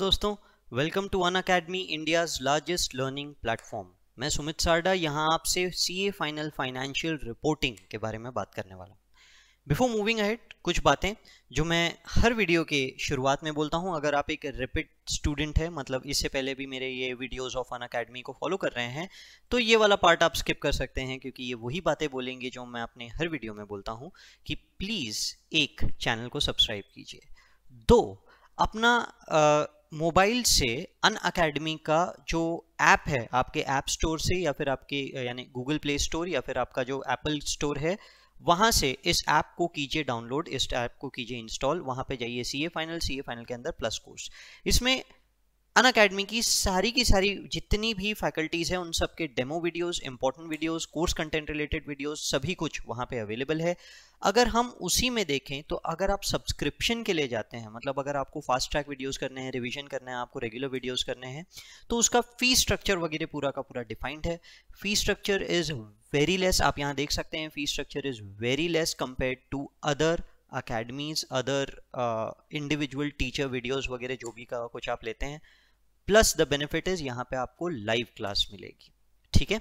दोस्तों welcome to Unacademy India's largest learning platform मैं सुमित सारडा यहाँ आपसे C A final financial reporting के बारे में बात करने वाला हूँ बिफोर मूविंग अहेड कुछ बातें जो मैं हर वीडियो के शुरुआत में बोलता हूँ अगर आप एक रिपीट स्टूडेंट है मतलब इससे पहले भी मेरे ये वीडियोस ऑफ अन अकेडमी को फॉलो कर रहे हैं तो ये वाला पार्ट आप स्किप कर सकते हैं क्योंकि ये वही बातें बोलेंगे जो मैं अपने हर वीडियो में बोलता हूँ कि प्लीज़ एक चैनल को सब्सक्राइब कीजिए दो अपना मोबाइल से अन अकेडमी का जो ऐप है आपके ऐप स्टोर से या फिर आपके यानी गूगल प्ले स्टोर या फिर आपका जो एप्पल स्टोर है वहाँ से इस ऐप को कीजिए डाउनलोड इस ऐप को कीजिए इंस्टॉल वहाँ पे जाइए सी A final C A final के अंदर प्लस कोर्स इसमें अन अकेडमी की सारी की सारी जितनी भी फैकल्टीज़ हैं उन सब के demo videos important videos course content related videos सभी कुछ वहां पे अवेलेबल है अगर हम उसी में देखें तो अगर आप सब्सक्रिप्शन के लिए जाते हैं मतलब अगर आपको फास्ट ट्रैक वीडियोस करने हैं रिविजन करना है आपको रेगुलर वीडियोज करने हैं तो उसका फ़ी स्ट्रक्चर वगैरह पूरा का पूरा डिफाइंड है fee structure is very less आप यहाँ देख सकते हैं fee structure is very less compare to other academies other individual teacher videos वगैरह जो भी का कुछ आप लेते हैं प्लस द बेनिफिट इज यहाँ पे आपको लाइव क्लास मिलेगी ठीक है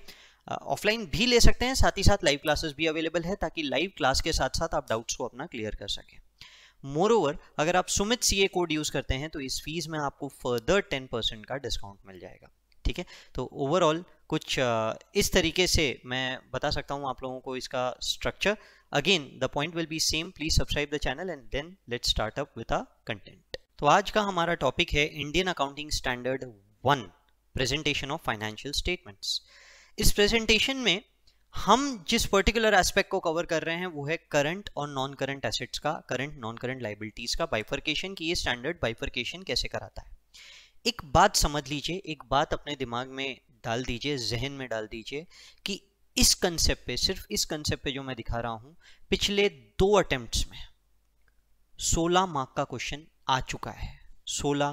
ऑफलाइन भी ले सकते हैं साथ ही साथ लाइव क्लासेस भी अवेलेबल है ताकि लाइव क्लास के साथ साथ आप डाउट्स को अपना क्लियर कर सकें मोर ओवर अगर आप सुमित सी कोड यूज़ करते हैं तो इस फीस में आपको फर्दर टेन परसेंट का डिस्काउंट मिल जाएगा ठीक है तो ओवरऑल कुछ इस तरीके से मैं बता सकता हूँ आप लोगों को इसका structure again the point will be same please subscribe the channel and then let startup with a content तो आज का हमारा टॉपिक है Indian accounting standard one presentation of financial statements इस प्रेजेंटेशन में हम जिस पर्टिकुलर एस्पेक्ट को कवर कर रहे हैं वो है करंट और नॉन करंट एसेट्स का करंट नॉन करंट लाइबिलिटीज का बाइफर्केशन की ये स्टैंडर्ड बाइफर्केशन कैसे कराता है एक बात समझ लीजिए एक बात अपने दिमाग में डाल दीजिए जहन में डाल दीजिए कि इस कंसेप्ट पे सिर्फ इस कंसेप्ट पे जो मैं दिखा रहा हूँ पिछले दो अटेम्प्ट्स में 16 मार्क का क्वेश्चन आ चुका है 16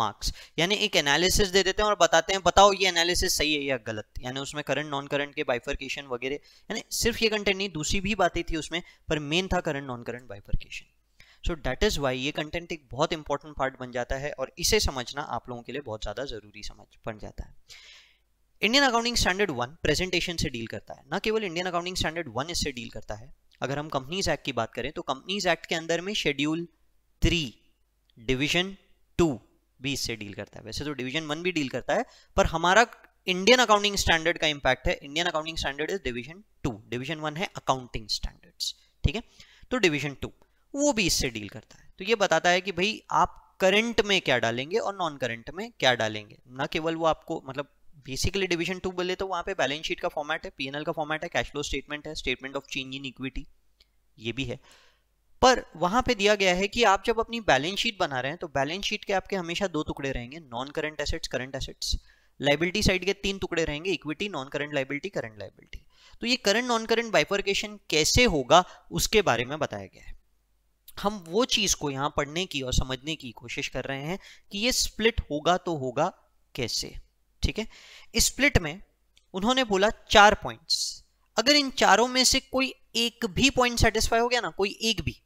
मार्क्स यानी एक एनालिसिस दे देते हैं और बताते हैं बताओ ये एनालिसिस सही है या गलत यानी उसमें करंट नॉन करंट के बाइफर्केशन वगैरह यानी सिर्फ ये कंटेंट नहीं दूसरी भी बातें थी उसमें पर मेन था current non current bifurcation so that is why ये कंटेंट एक बहुत इंपॉर्टेंट पार्ट बन जाता है और इसे समझना आप लोगों के लिए बहुत ज़्यादा ज़रूरी समझ बन जाता है Indian accounting standard one presentation से डील करता है ना केवल इंडियन अकाउंटिंग स्टैंडर्ड वन इससे डील करता है अगर हम कंपनीज एक्ट की बात करें तो कंपनीज एक्ट के अंदर में शेड्यूल थ्री डिवीजन टू भी इससे डील करता है वैसे तो डिवीजन वन भी डील करता है पर हमारा इंडियन अकाउंटिंग स्टैंडर्ड का इंपैक्ट है Indian accounting standard is division two division one है अकाउंटिंग स्टैंडर्ड ठीक है तो डिवीजन टू वो भी इससे डील करता है तो ये बताता है कि भाई आप करंट में क्या डालेंगे और नॉन करंट में क्या डालेंगे ना केवल वो आपको मतलब बेसिकली डिवीजन टू बोले तो वहां पे बैलेंस शीट का फॉर्मेट है पीएनएल का फॉर्मेट है कैश फ्लो स्टेटमेंट है statement of change in equity ये भी है पर वहां पे दिया गया है कि आप जब अपनी बैलेंस शीट बना रहे हैं तो बैलेंस शीट के आपके हमेशा दो टुकड़े रहेंगे non current assets current assets liability side के तीन टुकड़े रहेंगे equity non current liability current liability तो ये करंट नॉन करंट बाइफर्केशन कैसे होगा उसके बारे में बताया गया है हम वो चीज को यहां पढ़ने की और समझने की कोशिश कर रहे हैं कि ये स्प्लिट होगा तो होगा कैसे ठीक है स्प्लिट में उन्होंने बोला चार पॉइंट्स अगर इन चारों में से कोई एक भी पॉइंट सेटिस्फाई हो गया ना कोई एक भी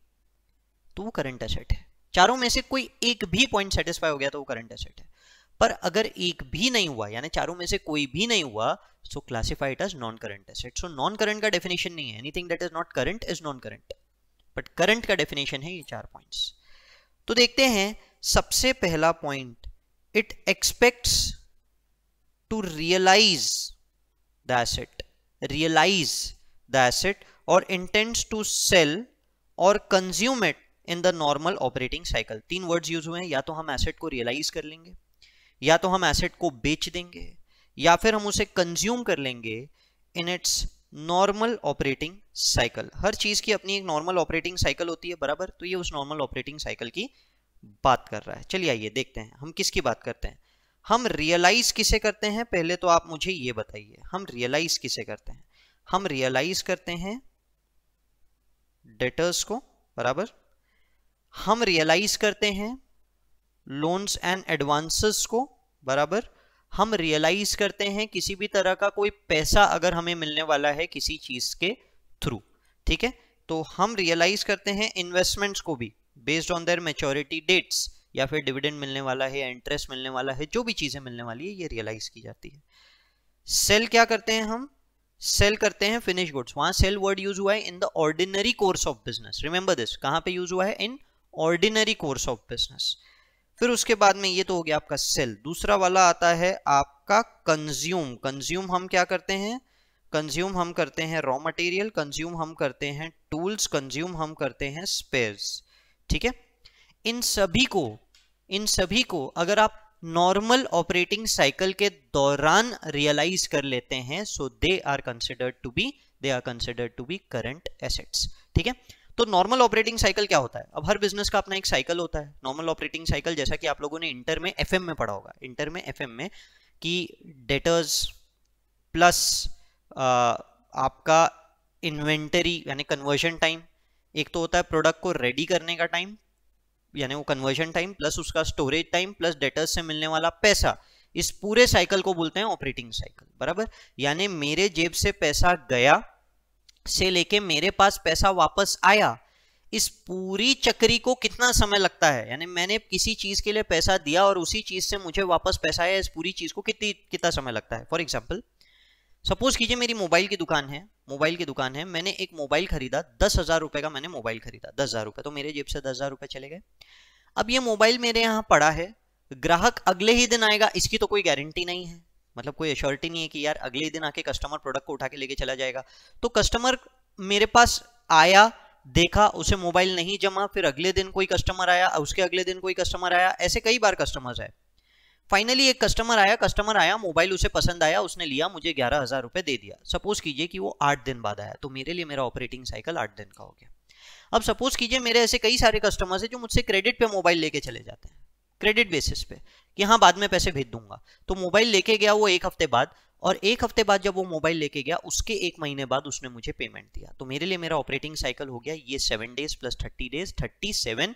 तो वो करंट एसेट है चारों में से कोई एक भी पॉइंट सेटिस्फाई हो गया तो वो करंट एसेट है पर अगर एक भी नहीं हुआ यानी चारों में से कोई भी नहीं हुआ so classified as non current asset so non current का डेफिनेशन नहीं है anything that is not current is non current but current का डेफिनेशन है ये चार पॉइंट तो देखते हैं सबसे पहला point it expects to realise the asset realise the asset और इंटेंट्स टू सेल और consume it in the normal operating cycle तीन वर्ड्स यूज हुए हैं या तो हम एसेट को रियलाइज कर लेंगे या तो हम एसेट को बेच देंगे या फिर हम उसे कंज्यूम कर लेंगे in its normal operating cycle हर चीज की अपनी एक नॉर्मल ऑपरेटिंग साइकिल होती है बराबर तो ये उस नॉर्मल ऑपरेटिंग साइकिल की बात कर रहा है चलिए आइए देखते हैं हम किसकी बात करते हैं हम रियलाइज किसे करते हैं पहले तो आप मुझे ये बताइए हम रियलाइज किसे करते हैं हम रियलाइज करते हैं डेटर्स को बराबर हम रियलाइज करते हैं लोन्स एंड एडवांसेस को बराबर हम रियलाइज करते हैं किसी भी तरह का कोई पैसा अगर हमें मिलने वाला है किसी चीज के थ्रू ठीक है तो हम रियलाइज करते हैं इन्वेस्टमेंट्स को भी based on their maturity dates या फिर डिविडेंड मिलने वाला है इंटरेस्ट मिलने वाला है जो भी चीजें मिलने वाली है ये रियलाइज की जाती है सेल क्या करते हैं हम सेल करते हैं फिनिश गुड्स वहां सेल वर्ड यूज हुआ है in the ordinary course of business remember this कहां पे यूज हुआ है in ordinary course of business फिर उसके बाद में ये तो हो गया आपका सेल दूसरा वाला आता है आपका कंज्यूम कंज्यूम हम क्या करते हैं कंज्यूम हम करते हैं रॉ मटेरियल कंज्यूम हम करते हैं टूल्स कंज्यूम हम करते हैं स्पेयर्स ठीक है इन सभी को इन सभी को अगर आप नॉर्मल ऑपरेटिंग साइकिल के दौरान रियलाइज कर लेते हैं so they are considered to be they are considered to be current assets ठीक है तो नॉर्मल ऑपरेटिंग साइकिल क्या होता है अब हर बिजनेस का अपना एक साइकिल होता है नॉर्मल ऑपरेटिंग साइकिल जैसा कि आप लोगों ने इंटर में एफ में पढ़ा होगा इंटर में एफ में कि डेटर्स प्लस आपका इन्वेंटरी यानी कन्वर्जन टाइम एक तो होता है प्रोडक्ट को रेडी करने का टाइम यानी वो कन्वर्जन टाइम प्लस उसका स्टोरेज टाइम प्लस डेटर्स से मिलने वाला पैसा इस पूरे साइकिल को बोलते हैं ऑपरेटिंग साइकिल बराबर यानी मेरे जेब से पैसा गया से लेके मेरे पास पैसा वापस आया इस पूरी चक्री को कितना समय लगता है यानी मैंने किसी चीज के लिए पैसा दिया और उसी चीज से मुझे वापस पैसा आया इस पूरी चीज को कितनी कितना समय लगता है फॉर एग्जाम्पल सपोज कीजिए मेरी मोबाइल की दुकान है मोबाइल की दुकान है मैंने एक मोबाइल खरीदा दस हजार रुपए का मैंने मोबाइल खरीदा दस हजार रुपए तो मेरे जेब से दस हजार रुपए चले गए अब ये मोबाइल मेरे यहाँ पड़ा है ग्राहक अगले ही दिन आएगा इसकी तो कोई गारंटी नहीं है मतलब कोई एश्योरिटी नहीं है कि यार अगले दिन आके कस्टमर प्रोडक्ट को उठा के लेके चला जाएगा तो कस्टमर मेरे पास आया देखा उसे मोबाइल नहीं जमा फिर अगले दिन कोई कस्टमर आया उसके अगले दिन कोई कस्टमर आया ऐसे कई बार कस्टमर्स आए फाइनली एक कस्टमर आया कस्टमर आया मोबाइल उसे पसंद आया उसने लिया मुझे ग्यारह हज़ार रुपये दे दिया सपोज कीजिए कि वो आठ दिन बाद आया तो मेरे लिए मेरा ऑपरेटिंग साइकिल आठ दिन का हो गया अब सपोज कीजिए मेरे ऐसे कई सारे कस्टमर्स हैं जो मुझसे क्रेडिट पे मोबाइल लेके चले जाते हैं क्रेडिट बेसिस पे कि हाँ बाद में पैसे भेज दूंगा तो मोबाइल लेके गया वो एक हफ्ते बाद और एक हफ्ते बाद जब वो मोबाइल लेके गया उसके एक महीने बाद उसने मुझे पेमेंट दिया तो मेरे लिए मेरा ऑपरेटिंग साइकिल हो गया ये seven days plus thirty days thirty seven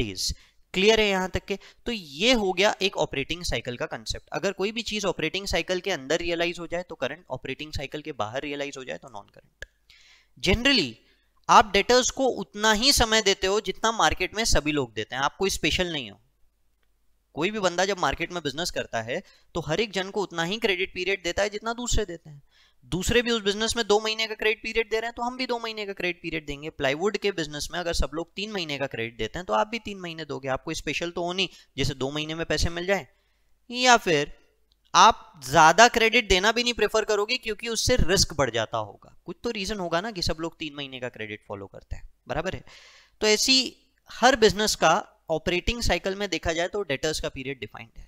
days clear है यहाँ तक के तो ये हो गया एक ऑपरेटिंग साइकिल का कंसेप्ट अगर कोई भी चीज ऑपरेटिंग साइकिल के अंदर रियलाइज हो जाए तो करंट ऑपरेटिंग साइकिल के बाहर रियलाइज हो जाए तो नॉन करंट जनरली आप डेटर्स को उतना ही समय देते हो जितना मार्केट में सभी लोग देते हैं आप कोई स्पेशल नहीं हो कोई भी बंदा जब मार्केट में बिजनेस करता है तो हर एक जन को उतना ही क्रेडिट पीरियड देता है जितना दूसरे देते हैं दूसरे भी उस बिजनेस में दो महीने का क्रेडिट पीरियड दे रहे हैं तो हम भी दो महीने का क्रेडिट पीरियड देंगे प्लाईवुड के बिजनेस में अगर सब लोग तीन महीने का क्रेडिट देते हैं तो आप भी तीन महीने दोगे आपको स्पेशल तो हो नहीं जैसे दो महीने में पैसे मिल जाए या फिर आप ज्यादा क्रेडिट देना भी नहीं प्रेफर करोगे क्योंकि उससे रिस्क बढ़ जाता होगा कुछ तो रीजन होगा ना कि सब लोग तीन महीने का क्रेडिट फॉलो करते हैं बराबर है तो ऐसी हर बिजनेस का ऑपरेटिंग साइकिल में देखा जाए तो डेटर्स का पीरियड डिफाइंड है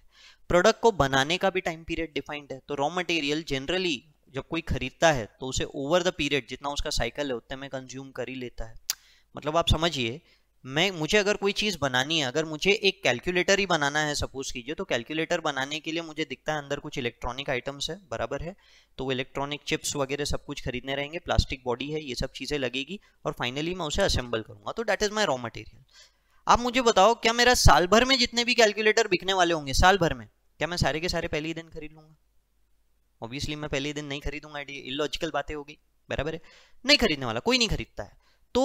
प्रोडक्ट को बनाने का भी टाइम पीरियड डिफाइंड है तो रॉ मटेरियल जनरली जब कोई खरीदता है तो उसे ओवर द पीरियड जितना उसका साइकिल है उतने में कंज्यूम कर ही लेता है मतलब आप समझिए मैं मुझे अगर कोई चीज़ बनानी है अगर मुझे एक कैलकुलेटर ही बनाना है सपोज कीजिए तो कैलकुलेटर बनाने के लिए मुझे दिखता है अंदर कुछ इलेक्ट्रॉनिक आइटम्स है बराबर है तो वो इलेक्ट्रॉनिक चिप्स वगैरह सब कुछ खरीदने रहेंगे प्लास्टिक बॉडी है ये सब चीज़ें लगेगी और फाइनली मैं उसे असेंबल करूंगा तो that is my raw material आप मुझे बताओ क्या मेरा साल भर में जितने भी कैलकुलेटर बिकने वाले होंगे साल भर में क्या मैं सारे के सारे पहले ही दिन खरीद लूंगा ऑब्वियसली मैं पहले ही दिन नहीं खरीदूंगा इलॉजिकल बातें होगी बराबर है नहीं खरीदने वाला कोई नहीं खरीदता है तो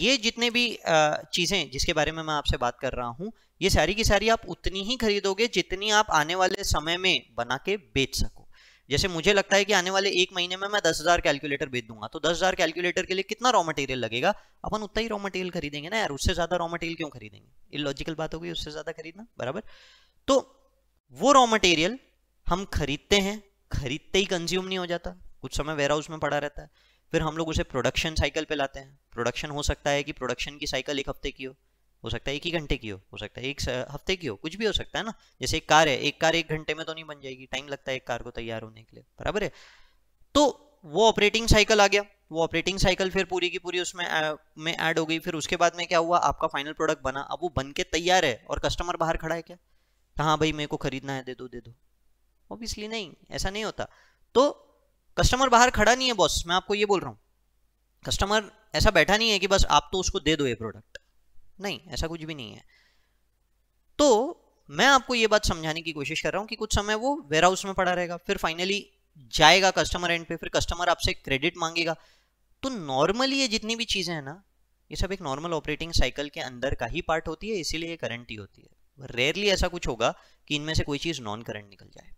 ये जितने भी चीज़ें जिसके बारे में मैं आपसे बात कर रहा हूँ ये सारी की सारी आप उतनी ही खरीदोगे जितनी आप आने वाले समय में बना के बेच सको जैसे मुझे लगता है कि आने वाले एक महीने में मैं दस हज़ार कैलकुलेटर बेच दूंगा तो दस हज़ार कैलकुलेटर के लिए कितना रॉ मटेरियल लगेगा अपन उतना ही रॉ मटेरियल खरीदेंगे ना यार उससे ज़्यादा रॉ मटेरियल क्यों खरीदेंगे इलॉजिकल बात होगी उससे ज़्यादा खरीदना बराबर तो वो रॉ मटेरियल हम खरीदते हैं खरीदते ही कंज्यूम नहीं हो जाता कुछ समय वेयरहाउस में पड़ा रहता है फिर हम लोग उसे प्रोडक्शन साइकिल पे लाते हैं प्रोडक्शन हो सकता है कि प्रोडक्शन की साइकिल एक हफ्ते की हो हो सकता है एक ही घंटे की हो हो सकता है एक हफ्ते की हो कुछ भी हो सकता है ना जैसे एक कार है एक कार एक घंटे में तो नहीं बन जाएगी टाइम लगता है एक कार को तैयार होने के लिए बराबर है तो वो ऑपरेटिंग साइकिल आ गया वो ऑपरेटिंग साइकिल फिर पूरी की पूरी उसमें में ऐड हो गई फिर उसके बाद में क्या हुआ आपका फाइनल प्रोडक्ट बना अब वो बन के तैयार है और कस्टमर बाहर खड़ा है क्या तो हाँ भाई मेरे को खरीदना है दे दो दे दो ऑब्वियसली नहीं ऐसा नहीं होता तो कस्टमर बाहर खड़ा नहीं है बॉस मैं आपको ये बोल रहा हूँ कस्टमर ऐसा बैठा नहीं है कि बस आप तो उसको दे दो ये प्रोडक्ट नहीं ऐसा कुछ भी नहीं है तो मैं आपको ये बात समझाने की कोशिश कर रहा हूँ कि कुछ समय वो वेयर हाउस में पड़ा रहेगा फिर फाइनली जाएगा कस्टमर एंड पे फिर कस्टमर आपसे क्रेडिट मांगेगा तो नॉर्मली ये जितनी भी चीज़ें हैं ना ये सब एक नॉर्मल ऑपरेटिंग साइकिल के अंदर का ही पार्ट होती है इसीलिए करंट ही होती है रेयरली ऐसा कुछ होगा कि इनमें से कोई चीज़ नॉन करंट निकल जाए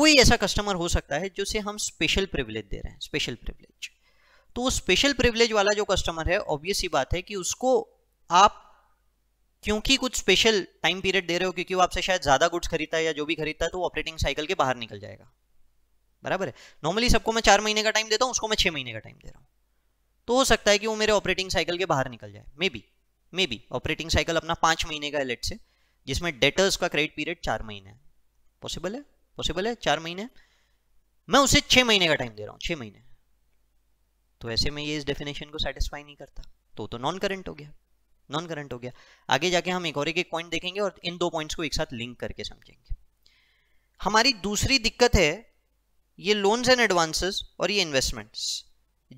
कोई ऐसा कस्टमर हो सकता है जिसे हम स्पेशल प्रिविलेज दे रहे हैं स्पेशल प्रिविलेज तो वो स्पेशल प्रिविलेज वाला जो कस्टमर है ऑब्वियस ही बात है कि उसको आप क्योंकि कुछ स्पेशल टाइम पीरियड दे रहे हो क्योंकि वो आपसे शायद ज़्यादा गुड्स खरीदता है या जो भी खरीदता है तो वो ऑपरेटिंग साइकिल के बाहर निकल जाएगा बराबर है नॉर्मली सबको मैं चार महीने का टाइम देता हूँ उसको मैं छः महीने का टाइम दे रहा हूँ तो हो सकता है कि वो मेरे ऑपरेटिंग साइकिल के बाहर निकल जाए may be may be operating cycle अपना पाँच महीने का है लेट से जिसमें डेटर्स का क्रेडिट पीरियड चार महीने है पॉसिबल है पॉसिबल है चार महीने मैं उसे छः महीने का टाइम दे रहा हूँ छः महीने तो ऐसे में ये इस डेफिनेशन को सेटिस्फाई नहीं करता तो तो नॉन करंट हो गया नॉन करंट हो गया आगे जाके हम एक और एक पॉइंट देखेंगे और इन दो पॉइंट्स को एक साथ लिंक करके समझेंगे हमारी दूसरी दिक्कत है ये लोन्स एंड एडवांसेस और ये इन्वेस्टमेंट्स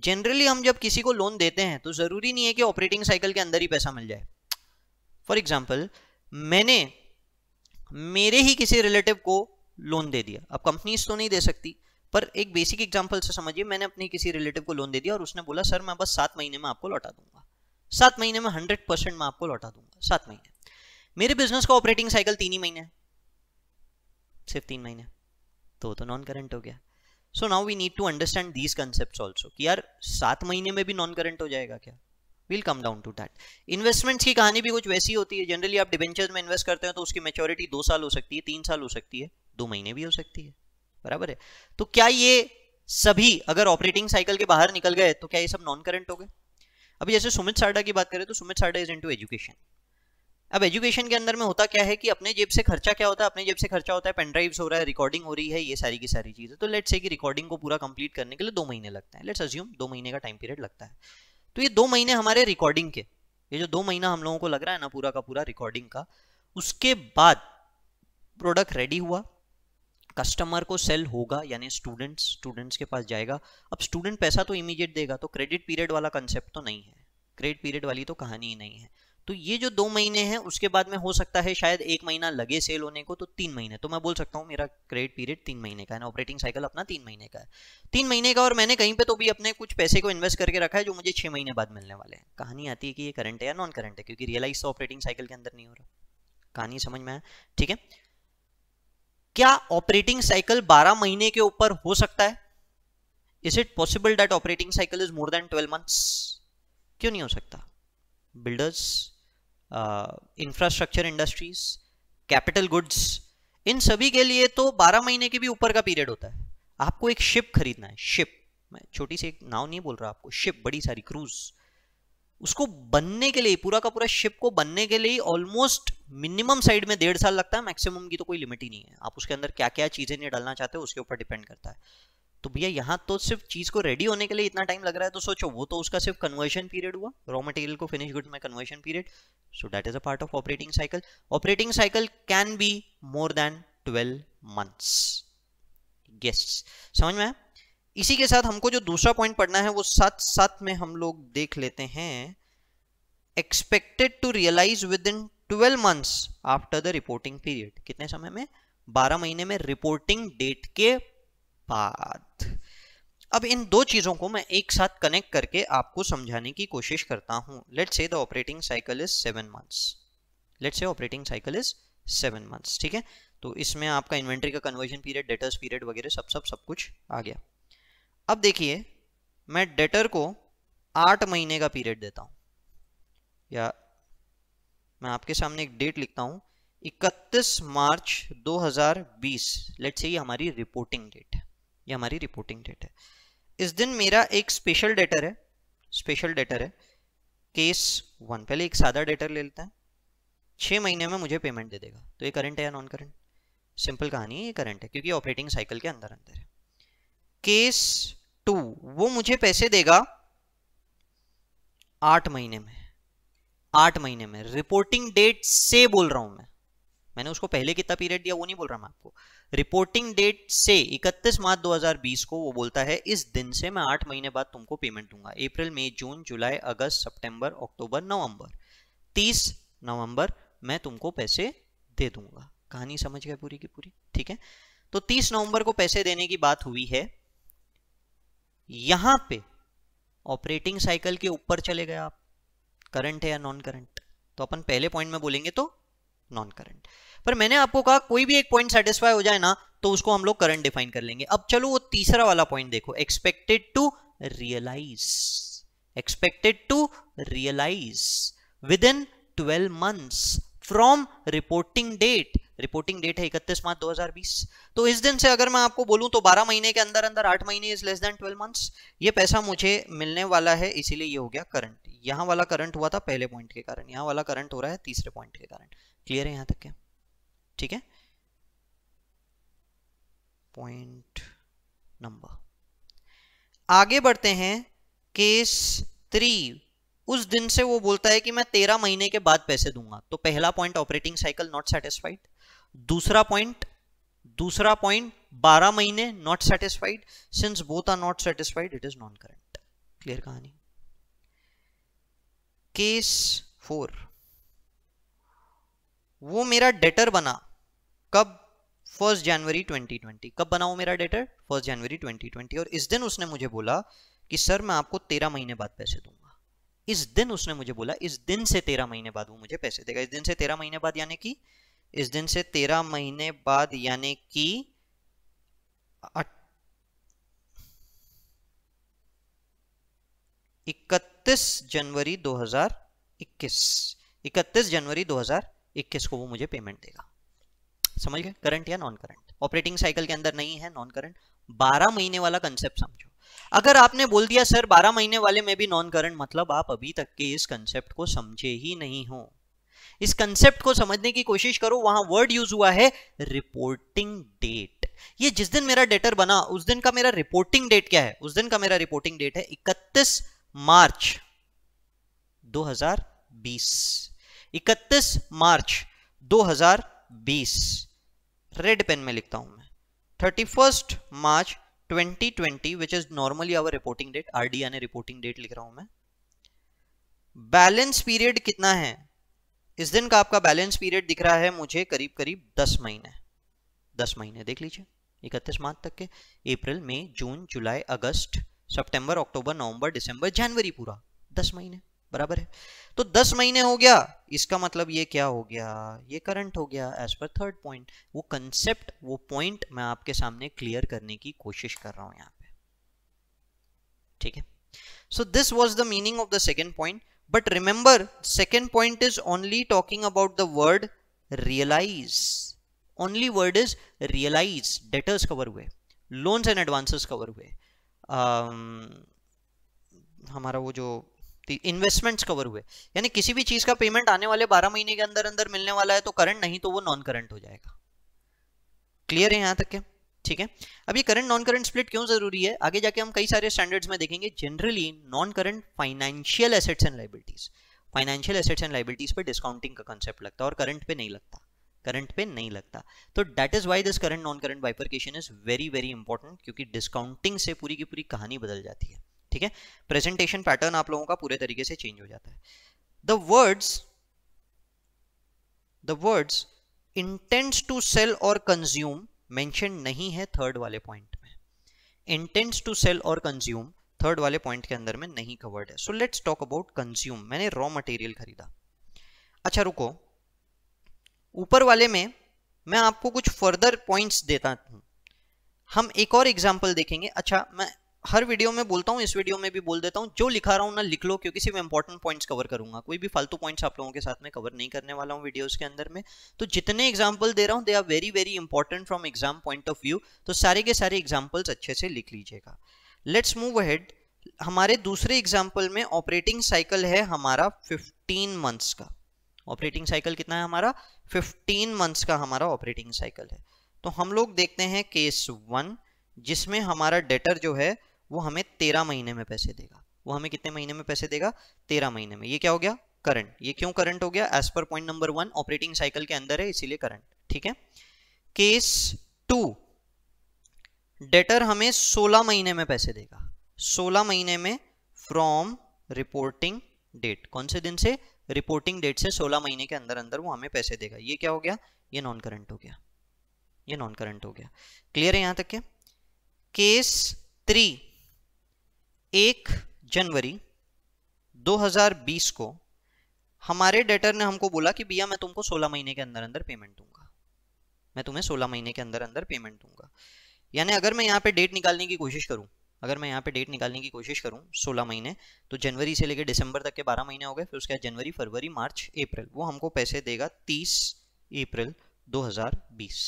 जनरली हम जब किसी को लोन देते हैं तो ज़रूरी नहीं है कि ऑपरेटिंग साइकिल के अंदर ही पैसा मिल जाए फॉर एग्जाम्पल मैंने मेरे ही किसी रिलेटिव को लोन दे दिया अब कंपनीज तो नहीं दे सकती पर एक बेसिक एग्जाम्पल से समझिए मैंने अपने किसी रिलेटिव को लोन दे दिया और उसने बोला सर मैं बस सात महीने में आपको लौटा दूंगा सात महीने में हंड्रेड परसेंट मैं आपको लौटा दूंगा सात महीने मेरे बिजनेस का ऑपरेटिंग साइकिल तीन ही महीने सिर्फ तीन महीने तो तो नॉन करंट हो गया so now we need to understand these concept also कि यार सात महीने में भी नॉन करंट हो जाएगा क्या will come down to that investments की कहानी भी कुछ वैसी होती है जनरली आप डिवेंचर में इन्वेस्ट करते हैं तो उसकी मेच्योरिटी दो साल हो सकती है तीन साल हो सकती है दो महीने भी हो सकती है बराबर है तो क्या ये सभी अगर ऑपरेटिंग साइकिल के बाहर निकल गए तो क्या ये सब नॉन करंट हो गए अभी जैसे सुमित साडा की बात करें तो Sumit Sarda is into education अब एजुकेशन के अंदर में होता क्या है कि अपने जेब से खर्चा क्या होता है अपने जेब से खर्चा होता है पेन ड्राइव्स हो रहा है रिकॉर्डिंग हो रही है ये सारी की सारी चीज़ें तो लेट्स से कि रिकॉर्डिंग को पूरा कंप्लीट करने के लिए दो महीने लगता है लेट्स अज्यूम दो महीने का टाइम पीरियड लगता है तो ये दो महीने हमारे रिकॉर्डिंग के ये जो दो महीना हम लोगों को लग रहा है ना पूरा का पूरा रिकॉर्डिंग का उसके बाद प्रोडक्ट रेडी हुआ कस्टमर को सेल होगा यानी स्टूडेंट्स स्टूडेंट्स के पास जाएगा अब स्टूडेंट पैसा तो इमीडिएट देगा तो क्रेडिट पीरियड वाला कंसेप्ट तो नहीं है क्रेडिट पीरियड वाली तो कहानी ही नहीं है तो ये जो दो महीने हैं उसके बाद में हो सकता है शायद एक महीना लगे सेल होने को तो तीन महीने तो मैं बोल सकता हूँ मेरा क्रेडिट पीरियड तीन महीने का है ना ऑपरेटिंग साइकिल अपना तीन महीने का है तीन महीने का और मैंने कहीं पे तो भी अपने कुछ पैसे को इन्वेस्ट करके रखा है जो मुझे छः महीने बाद मिलने वाले हैं कहानी आती है कि ये करंट है या नॉन करंट है क्योंकि रियलाइज तो ऑपरेटिंग साइकिल के अंदर नहीं हो रहा कहानी समझ में आया ठीक है क्या ऑपरेटिंग साइकिल 12 महीने के ऊपर हो सकता है is it possible that operating cycle is more than 12 months क्यों नहीं हो सकता builders infrastructure industries capital goods in सभी के लिए तो 12 महीने के भी ऊपर का पीरियड होता है आपको एक शिप खरीदना है शिप मैं छोटी सी एक नाव नहीं बोल रहा आपको शिप बड़ी सारी क्रूज उसको बनने के लिए पूरा का पूरा शिप को बनने के लिए ऑलमोस्ट मिनिमम साइड में डेढ़ साल लगता है मैक्सिमम की तो कोई लिमिट ही नहीं है आप उसके अंदर क्या क्या चीज़ें नहीं डालना चाहते हो उसके ऊपर डिपेंड करता है तो भैया यहाँ तो सिर्फ चीज़ को रेडी होने के लिए इतना टाइम लग रहा है तो सोचो वो तो उसका सिर्फ कन्वर्शन पीरियड हुआ रॉ मटेरियल को फिनिश गुड में conversion period so that is a part of operating cycle operating cycle can be more than twelve months समझ में इसी के साथ हमको जो दूसरा पॉइंट पढ़ना है वो साथ साथ में हम लोग देख लेते हैं expected to realise within twelve months after the reporting period कितने समय में बारह महीने में रिपोर्टिंग डेट के बाद अब इन दो चीजों को मैं एक साथ कनेक्ट करके आपको समझाने की कोशिश करता हूं let say the operating cycle is seven months let say operating cycle is seven months ठीक है तो इसमें आपका इन्वेंट्री का कन्वर्जन पीरियड डेटर्स पीरियड वगैरह सब सब सब कुछ आ गया अब देखिए मैं डेटर को आठ महीने का पीरियड देता हूं या मैं आपके सामने एक डेट लिखता हूँ 31 मार्च 2020 लेट से ये हमारी रिपोर्टिंग डेट है ये हमारी रिपोर्टिंग डेट है इस दिन मेरा एक स्पेशल डेटर है स्पेशल डेटर है केस वन पहले एक सादा डेटर ले लेते हैं छः महीने में मुझे पेमेंट दे देगा तो ये करंट है या नॉन करंट सिंपल कहानी है ये करंट है क्योंकि ऑपरेटिंग साइकिल के अंदर अंदर है केस टू वो मुझे पैसे देगा आठ महीने में आठ महीने में रिपोर्टिंग डेट से बोल रहा हूं मैं मैंने उसको पहले कितना पीरियड दिया वो नहीं बोल रहा मैं आपको रिपोर्टिंग डेट से 31 मार्च 2020 को वो बोलता है इस दिन से मैं आठ महीने बाद तुमको पेमेंट दूंगा अप्रैल मई जून जुलाई अगस्त सितंबर अक्टूबर नवंबर 30 नवंबर मैं तुमको पैसे दे दूंगा कहानी समझ गए पूरी की पूरी ठीक है तो 30 नवंबर को पैसे देने की बात हुई है यहां पे ऑपरेटिंग साइकिल के ऊपर चले गए आप करंट है या नॉन करंट तो अपन पहले पॉइंट में बोलेंगे तो नॉन करंट पर मैंने आपको कहा कोई भी एक पॉइंट सेटिस्फाई हो जाए ना तो उसको हम लोग करंट डिफाइन कर लेंगे अब चलो वो तीसरा वाला पॉइंट देखो expected to realise expected to realise within twelve months from reporting date reporting date है इकतीस मार्च 2020 तो इस दिन से अगर मैं आपको बोलूं तो 12 महीने के अंदर अंदर 8 महीने इज लेस देन 12 मंथ्स ये पैसा मुझे मिलने वाला है इसीलिए ये हो गया करंट यहाँ वाला करंट हुआ था पहले पॉइंट के कारण यहाँ वाला करंट हो रहा है तीसरे पॉइंट के कारण क्लियर है यहाँ तक क्या ठीक है पॉइंट नंबर आगे बढ़ते हैं केस थ्री उस दिन से वो बोलता है कि मैं तेरह महीने के बाद पैसे दूंगा तो पहला point operating cycle not satisfied दूसरा पॉइंट दूसरा पॉइंट बारह महीने not satisfied since both are not satisfied it is non current clear कहानी केस फोर वो मेरा डेटर बना कब फर्स्ट जनवरी 2020 कब बना वो मेरा डेटर फर्स्ट जनवरी 2020 और इस दिन उसने मुझे बोला कि सर मैं आपको तेरह महीने बाद पैसे दूंगा इस दिन उसने मुझे बोला इस दिन से तेरह महीने बाद वो मुझे पैसे देगा इस दिन से तेरह महीने बाद यानी कि इस दिन से तेरह महीने बाद यानी कि इकतीस जनवरी 2021 इकतीस जनवरी 2021 को वो मुझे पेमेंट देगा समझ गए करंट या नॉन करंट ऑपरेटिंग साइकिल के अंदर नहीं है नॉन करंट बारह महीने वाला कंसेप्ट समझो अगर आपने बोल दिया सर 12 महीने वाले में भी नॉन करंट मतलब आप अभी तक के इस कंसेप्ट को समझे ही नहीं हो इस कंसेप्ट को समझने की कोशिश करो वहां वर्ड यूज हुआ है रिपोर्टिंग डेट ये जिस दिन मेरा डेटर बना उस दिन का मेरा रिपोर्टिंग डेट क्या है उस दिन का मेरा रिपोर्टिंग डेट है 31 मार्च 2020 31 मार्च 2020 रेड पेन में लिखता हूं मैं 31 मार्च 2020 2020 which is normally our reporting date RD यानी reporting date लिख रहा हूं मैं बैलेंस पीरियड कितना है इस दिन का आपका बैलेंस पीरियड दिख रहा है मुझे करीब करीब 10 महीने 10 महीने देख लीजिए इकतीस मार्च तक के अप्रैल मई जून जुलाई अगस्त सितंबर अक्टूबर नवंबर दिसंबर जनवरी पूरा 10 महीने बराबर है तो 10 महीने हो गया इसका मतलब ये क्या हो गया ये करंट हो गया एज पर थर्ड पॉइंट वो कंसेप्ट वो पॉइंट मैं आपके सामने क्लियर करने की कोशिश कर रहा हूं यहाँ पे ठीक है so this was the meaning of the second point but remember second point is only talking about the word realise only word is realise debtors cover हुए लोन्स एंड एडवांसेस कवर हुए um, हमारा वो जो तो investments cover हुए यानी किसी भी चीज़ का पेमेंट आने वाले बारह महीने के अंदर अंदर मिलने वाला है तो करंट नहीं तो वो नॉन करंट हो जाएगा क्लियर है यहां तक के ठीक है अब ये करंट नॉन करंट स्प्लिट क्यों जरूरी है आगे जाके हम कई सारे स्टैंडर्ड्स में देखेंगे generally non current financial assets and liabilities financial assets and liabilities पे डिस्काउंटिंग का कंसेप्ट लगता है और करंट पे नहीं लगता करंट पे नहीं लगता तो that is why this current non current bifurcation is very very important क्योंकि डिस्काउंटिंग से पूरी की पूरी कहानी बदल जाती है ठीक है प्रेजेंटेशन पैटर्न आप लोगों का पूरे तरीके से चेंज हो जाता है the words the words intends to sell और कंज्यूम मेंशन नहीं है थर्ड वाले पॉइंट में इंटेंट्स टू सेल और कंज्यूम थर्ड वाले पॉइंट के अंदर में नहीं कवर्ड है so let's talk about consume मैंने रॉ मटेरियल खरीदा अच्छा रुको ऊपर वाले में मैं आपको कुछ फर्दर पॉइंट्स देता हूं हम एक और एग्जांपल देखेंगे अच्छा मैं हर वीडियो में बोलता हूँ इस वीडियो में भी बोल देता हूँ जो लिखा रहा हूँ ना लिख लो क्योंकि सिर्फ इंपॉर्टेंट पॉइंट्स कवर करूंगा कोई भी फालतू पॉइंट्स आप लोगों के साथ में कवर नहीं करने वाला हूँ वीडियोस के अंदर में तो जितने एग्जाम्पल दे रहा हूँ they are very very important from exam point of view तो सारे के सारे एग्जाम्पल्स अच्छे से लिख लीजिएगा लेट्स मूव अहेड हमारे दूसरे एग्जाम्पल में ऑपरेटिंग साइकिल है हमारा फिफ्टीन मंथ्स का ऑपरेटिंग साइकिल कितना है हमारा फिफ्टीन मंथ्स का हमारा ऑपरेटिंग साइकिल है तो हम लोग देखते हैं केस वन जिसमें हमारा डेटर जो है वो हमें तेरह महीने में पैसे देगा वो हमें कितने महीने में पैसे देगा तेरह महीने में ये क्या हो गया करंट ये क्यों करंट हो गया as per point number one operating cycle के अंदर है इसीलिए करंट ठीक है केस टू डेटर हमें सोलह महीने में पैसे देगा सोलह महीने में फ्रॉम रिपोर्टिंग डेट कौन से दिन से रिपोर्टिंग डेट से सोलह महीने के अंदर अंदर वो हमें पैसे देगा ये क्या हो गया ये नॉन करंट हो गया ये नॉन करंट हो गया क्लियर है यहां तक के केस थ्री एक जनवरी 2020 को हमारे डेटर ने हमको बोला कि भैया मैं तुमको 16 महीने के अंदर अंदर पेमेंट दूंगा मैं तुम्हें 16 महीने के अंदर अंदर पेमेंट दूंगा यानी अगर मैं यहाँ पे डेट निकालने की कोशिश करूँ अगर मैं यहाँ पे डेट निकालने की कोशिश करूँ 16 महीने तो जनवरी से लेकर दिसंबर तक के 12 महीने हो गए फिर उसके बाद जनवरी फरवरी मार्च अप्रैल वो हमको पैसे देगा 30 अप्रैल 2020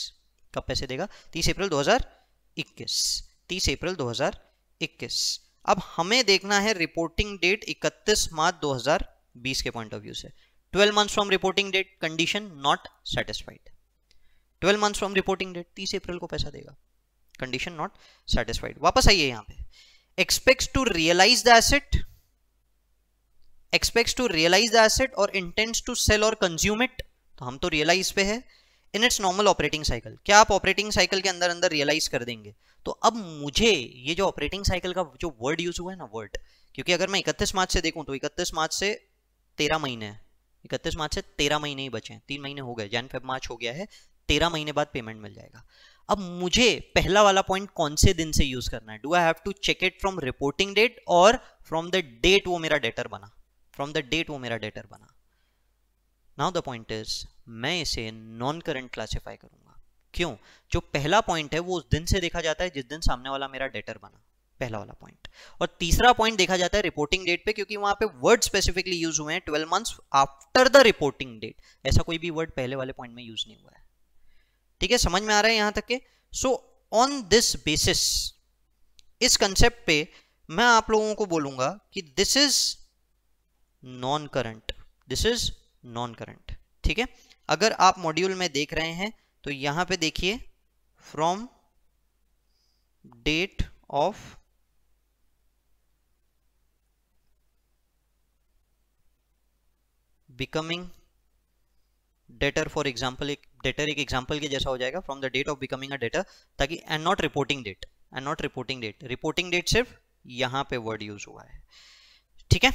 कब पैसे देगा 30 अप्रैल 2021 30 अप्रैल 2021 अब हमें देखना है रिपोर्टिंग डेट 31 मार्च 2020 के पॉइंट ऑफ व्यू से 12 months from reporting date condition not satisfied 12 months from reporting date 30 अप्रैल को पैसा देगा कंडीशन नॉट सेटिस्फाइड वापस आइए यहां पे expects to realise the asset expects to realise the asset और इंटेंट्स टू सेल और कंज्यूम इट तो हम तो रियलाइज पे है in its normal operating cycle क्या आप ऑपरेटिंग साइकिल के अंदर अंदर रियलाइज कर देंगे तो अब मुझे ये जो ऑपरेटिंग साइकिल का जो वर्ड यूज हुआ है ना वर्ड क्योंकि अगर मैं इकतीस मार्च से देखूँ तो इकतीस मार्च से तेरह महीने है इकतीस मार्च से तेरह महीने ही बचे हैं तीन महीने हो गए जैन फेब मार्च हो गया है तेरह महीने बाद पेमेंट मिल जाएगा अब मुझे पहला वाला पॉइंट कौन से दिन से यूज करना है do I have to check it from reporting date और फ्रॉम द डेट वो मेरा डेटर बना फ्रॉम द डेट वो मेरा डेटर बना नाउ द पॉइंट इज मैं इसे नॉन करंट क्लासीफाई करूंगा क्यों जो पहला पॉइंट है वो उस दिन से देखा जाता है जिस दिन सामने वाला मेरा डेटर बना पहला वाला पॉइंट और तीसरा पॉइंट देखा जाता है रिपोर्टिंग डेट पे क्योंकि वहां पे वर्ड स्पेसिफिकली यूज हुए हैं twelve months after the reporting date ऐसा कोई भी वर्ड पहले वाले पॉइंट में यूज नहीं हुआ है ठीक है समझ में आ रहा है यहां तक के सो ऑन दिस बेसिस इस कंसेप्ट पे मैं आप लोगों को बोलूंगा कि this is non current this is non current ठीक है अगर आप मॉड्यूल में देख रहे हैं तो यहां पे देखिए from date of becoming debtor for example एक डेटर एक एग्जाम्पल के जैसा हो जाएगा from the date of becoming a debtor ताकि and not reporting date and not reporting date reporting date सिर्फ यहां पे वर्ड यूज हुआ है ठीक है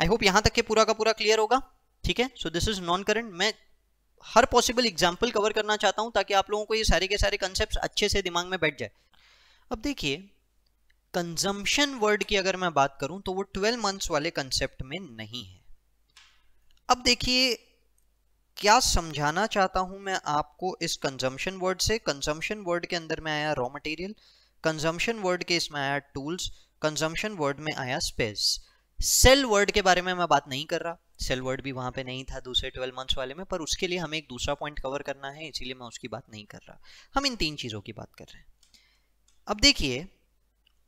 आई होप यहां तक के पूरा का पूरा क्लियर होगा ठीक है so this is non current मैं हर पॉसिबल एग्जाम्पल कवर करना चाहता हूं ताकि आप लोगों को ये सारे के सारे कंसेप्ट अच्छे से दिमाग में बैठ जाए अब देखिए कंजम्पशन वर्ड की अगर मैं बात करूं तो वो ट्वेल्व मंथ्स वाले कंसेप्ट में नहीं है अब देखिए क्या समझाना चाहता हूं मैं आपको इस कंजम्पशन वर्ड से कंजम्पशन वर्ड के अंदर में आया रॉ मटेरियल कंजम्पशन वर्ड के इसमें आया टूल्स कंजम्पशन वर्ड में आया स्पेस सेल वर्ड के बारे में मैं बात नहीं कर रहा सेल वर्ड भी वहाँ पे नहीं था दूसरे ट्वेल्व मंथ्स वाले में पर उसके लिए हमें एक दूसरा पॉइंट कवर करना है इसीलिए मैं उसकी बात नहीं कर रहा हम इन तीन चीज़ों की बात कर रहे हैं अब देखिए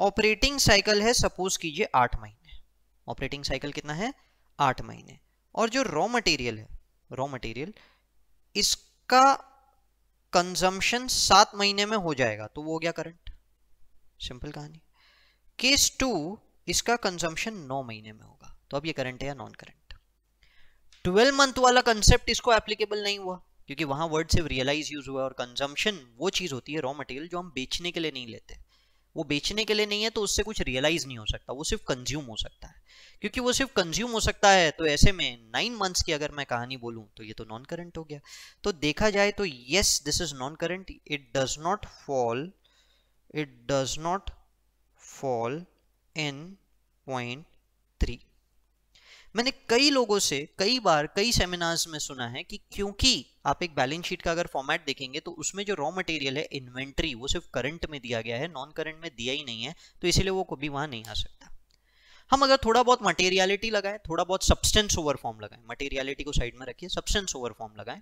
ऑपरेटिंग साइकिल है सपोज कीजिए आठ महीने ऑपरेटिंग साइकिल कितना है आठ महीने और जो रॉ मटेरियल है रॉ मटेरियल इसका कंजम्पशन सात महीने में हो जाएगा तो वो हो गया करंट सिंपल कहानी केस टू इसका कंजम्पशन नौ महीने में होगा तो अब ये करंट है या नॉन करंट ट्वेल्व मंथ वाला कंसेप्ट इसको एप्लीकेबल नहीं हुआ क्योंकि वहां वर्ड सिर्फ रियलाइज यूज हुआ और कंजम्पशन वो चीज होती है रॉ मटेरियल जो हम बेचने के लिए नहीं लेते वो बेचने के लिए नहीं है तो उससे कुछ रियलाइज नहीं हो सकता वो सिर्फ कंज्यूम हो सकता है क्योंकि वो सिर्फ कंज्यूम हो सकता है तो ऐसे में नाइन मंथ्स की अगर मैं कहानी बोलूँ तो ये तो नॉन करंट हो गया तो देखा जाए तो yes this is non current it does not fall it does not fall in point three मैंने कई लोगों से कई बार कई सेमिनार्स में सुना है कि क्योंकि आप एक बैलेंस शीट का अगर फॉर्मेट देखेंगे तो उसमें जो रॉ मटेरियल है इन्वेंट्री वो सिर्फ करंट में दिया गया है नॉन करंट में दिया ही नहीं है तो इसीलिए वो कभी वहां नहीं आ सकता हम अगर थोड़ा बहुत मटेरियालिटी लगाए थोड़ा बहुत सब्सटेंस ओवर फॉर्म लगाए मटेरियालिटी को साइड में रखिए सब्सटेंस ओवर फॉर्म लगाए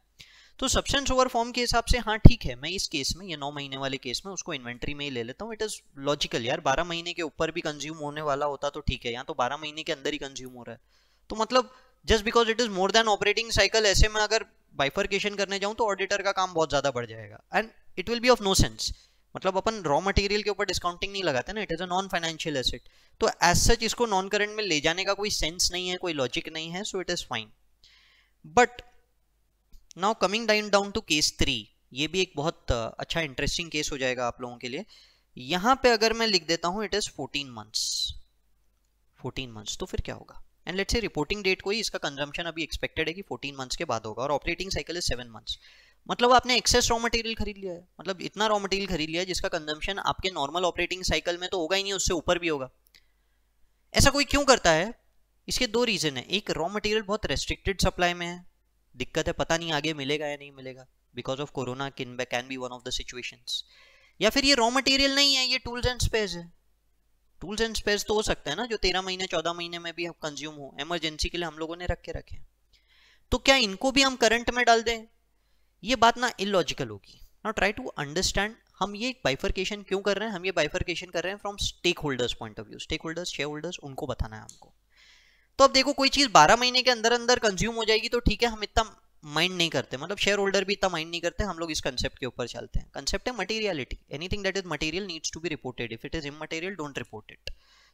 तो सब्सटेंस ओवर फॉर्म के हिसाब से हाँ ठीक है मैं इस केस में ये नौ महीने वाले केस में उसको इन्वेंट्री में ही ले लेता हूँ इट इज लॉजिकल यार बारह महीने के ऊपर भी कंज्यूम होने वाला होता तो ठीक है यहाँ तो बारह महीने के अंदर ही कंज्यूम हो रहा है तो मतलब just because it is more than operating cycle ऐसे में अगर बाइफर्केशन करने जाऊं तो ऑडिटर का काम बहुत ज़्यादा बढ़ जाएगा and it will be of no sense मतलब अपन रॉ मटेरियल के ऊपर डिस्काउंटिंग नहीं लगाते ना it is a non financial asset तो एज सच इसको नॉन करेंट में ले जाने का कोई सेंस नहीं है कोई लॉजिक नहीं है so it is fine but now coming dine down to case three ये भी एक बहुत uh, अच्छा इंटरेस्टिंग केस हो जाएगा आप लोगों के लिए यहां पे अगर मैं लिख देता हूं it is fourteen months fourteen months तो फिर क्या होगा and let say reporting date को ही इसका कंजम्पशन अभी एक्सपेक्टेड है कि 14 मंथ्स के बाद होगा और operating cycle is seven months मतलब आपने एक्सेस रॉ मटेरियल खरीद लिया है मतलब इतना रॉ मटेरियल खरीद लिया है जिसका कंजम्पशन आपके नॉर्मल ऑपरेटिंग साइकिल में तो होगा ही नहीं उससे ऊपर भी होगा ऐसा कोई क्यों करता है इसके दो रीज़न है एक रॉ मटेरियल बहुत रेस्ट्रिक्टेड सप्लाई में है दिक्कत है पता नहीं आगे मिलेगा या नहीं मिलेगा बिकॉज ऑफ कोरोना किन can be one of the situations या फिर ये रॉ मटेरियल नहीं है ये टूल्स एंड स्पेस है टूल्स एंड स्पेयर्स तो हो सकता है ना जो तेरह महीने चौदह महीने में भी कंज्यूम हो एमरजेंसी के लिए हम लोगों ने रख के रखे तो क्या इनको भी हम करंट में डाल दें ये बात ना इलॉजिकल होगी ना ट्राई टू अंडरस्टैंड हम ये बाइफरकेशन क्यों कर रहे हैं हम ये बाइफरकेशन कर रहे हैं from stakeholders point of view stakeholders shareholders उनको बताना है हमको तो अब देखो कोई चीज़ बारह महीने के अंदर अंदर कंज्यूम हो जाएगी तो ठीक है हम इतना माइंड नहीं करते मतलब शेयर होल्डर भी इतना माइंड नहीं करते हम लोग इस कंसेप्ट के ऊपर चलते हैं कंसेप्ट है materiality anything that is material needs to be reported if it is immaterial don't report it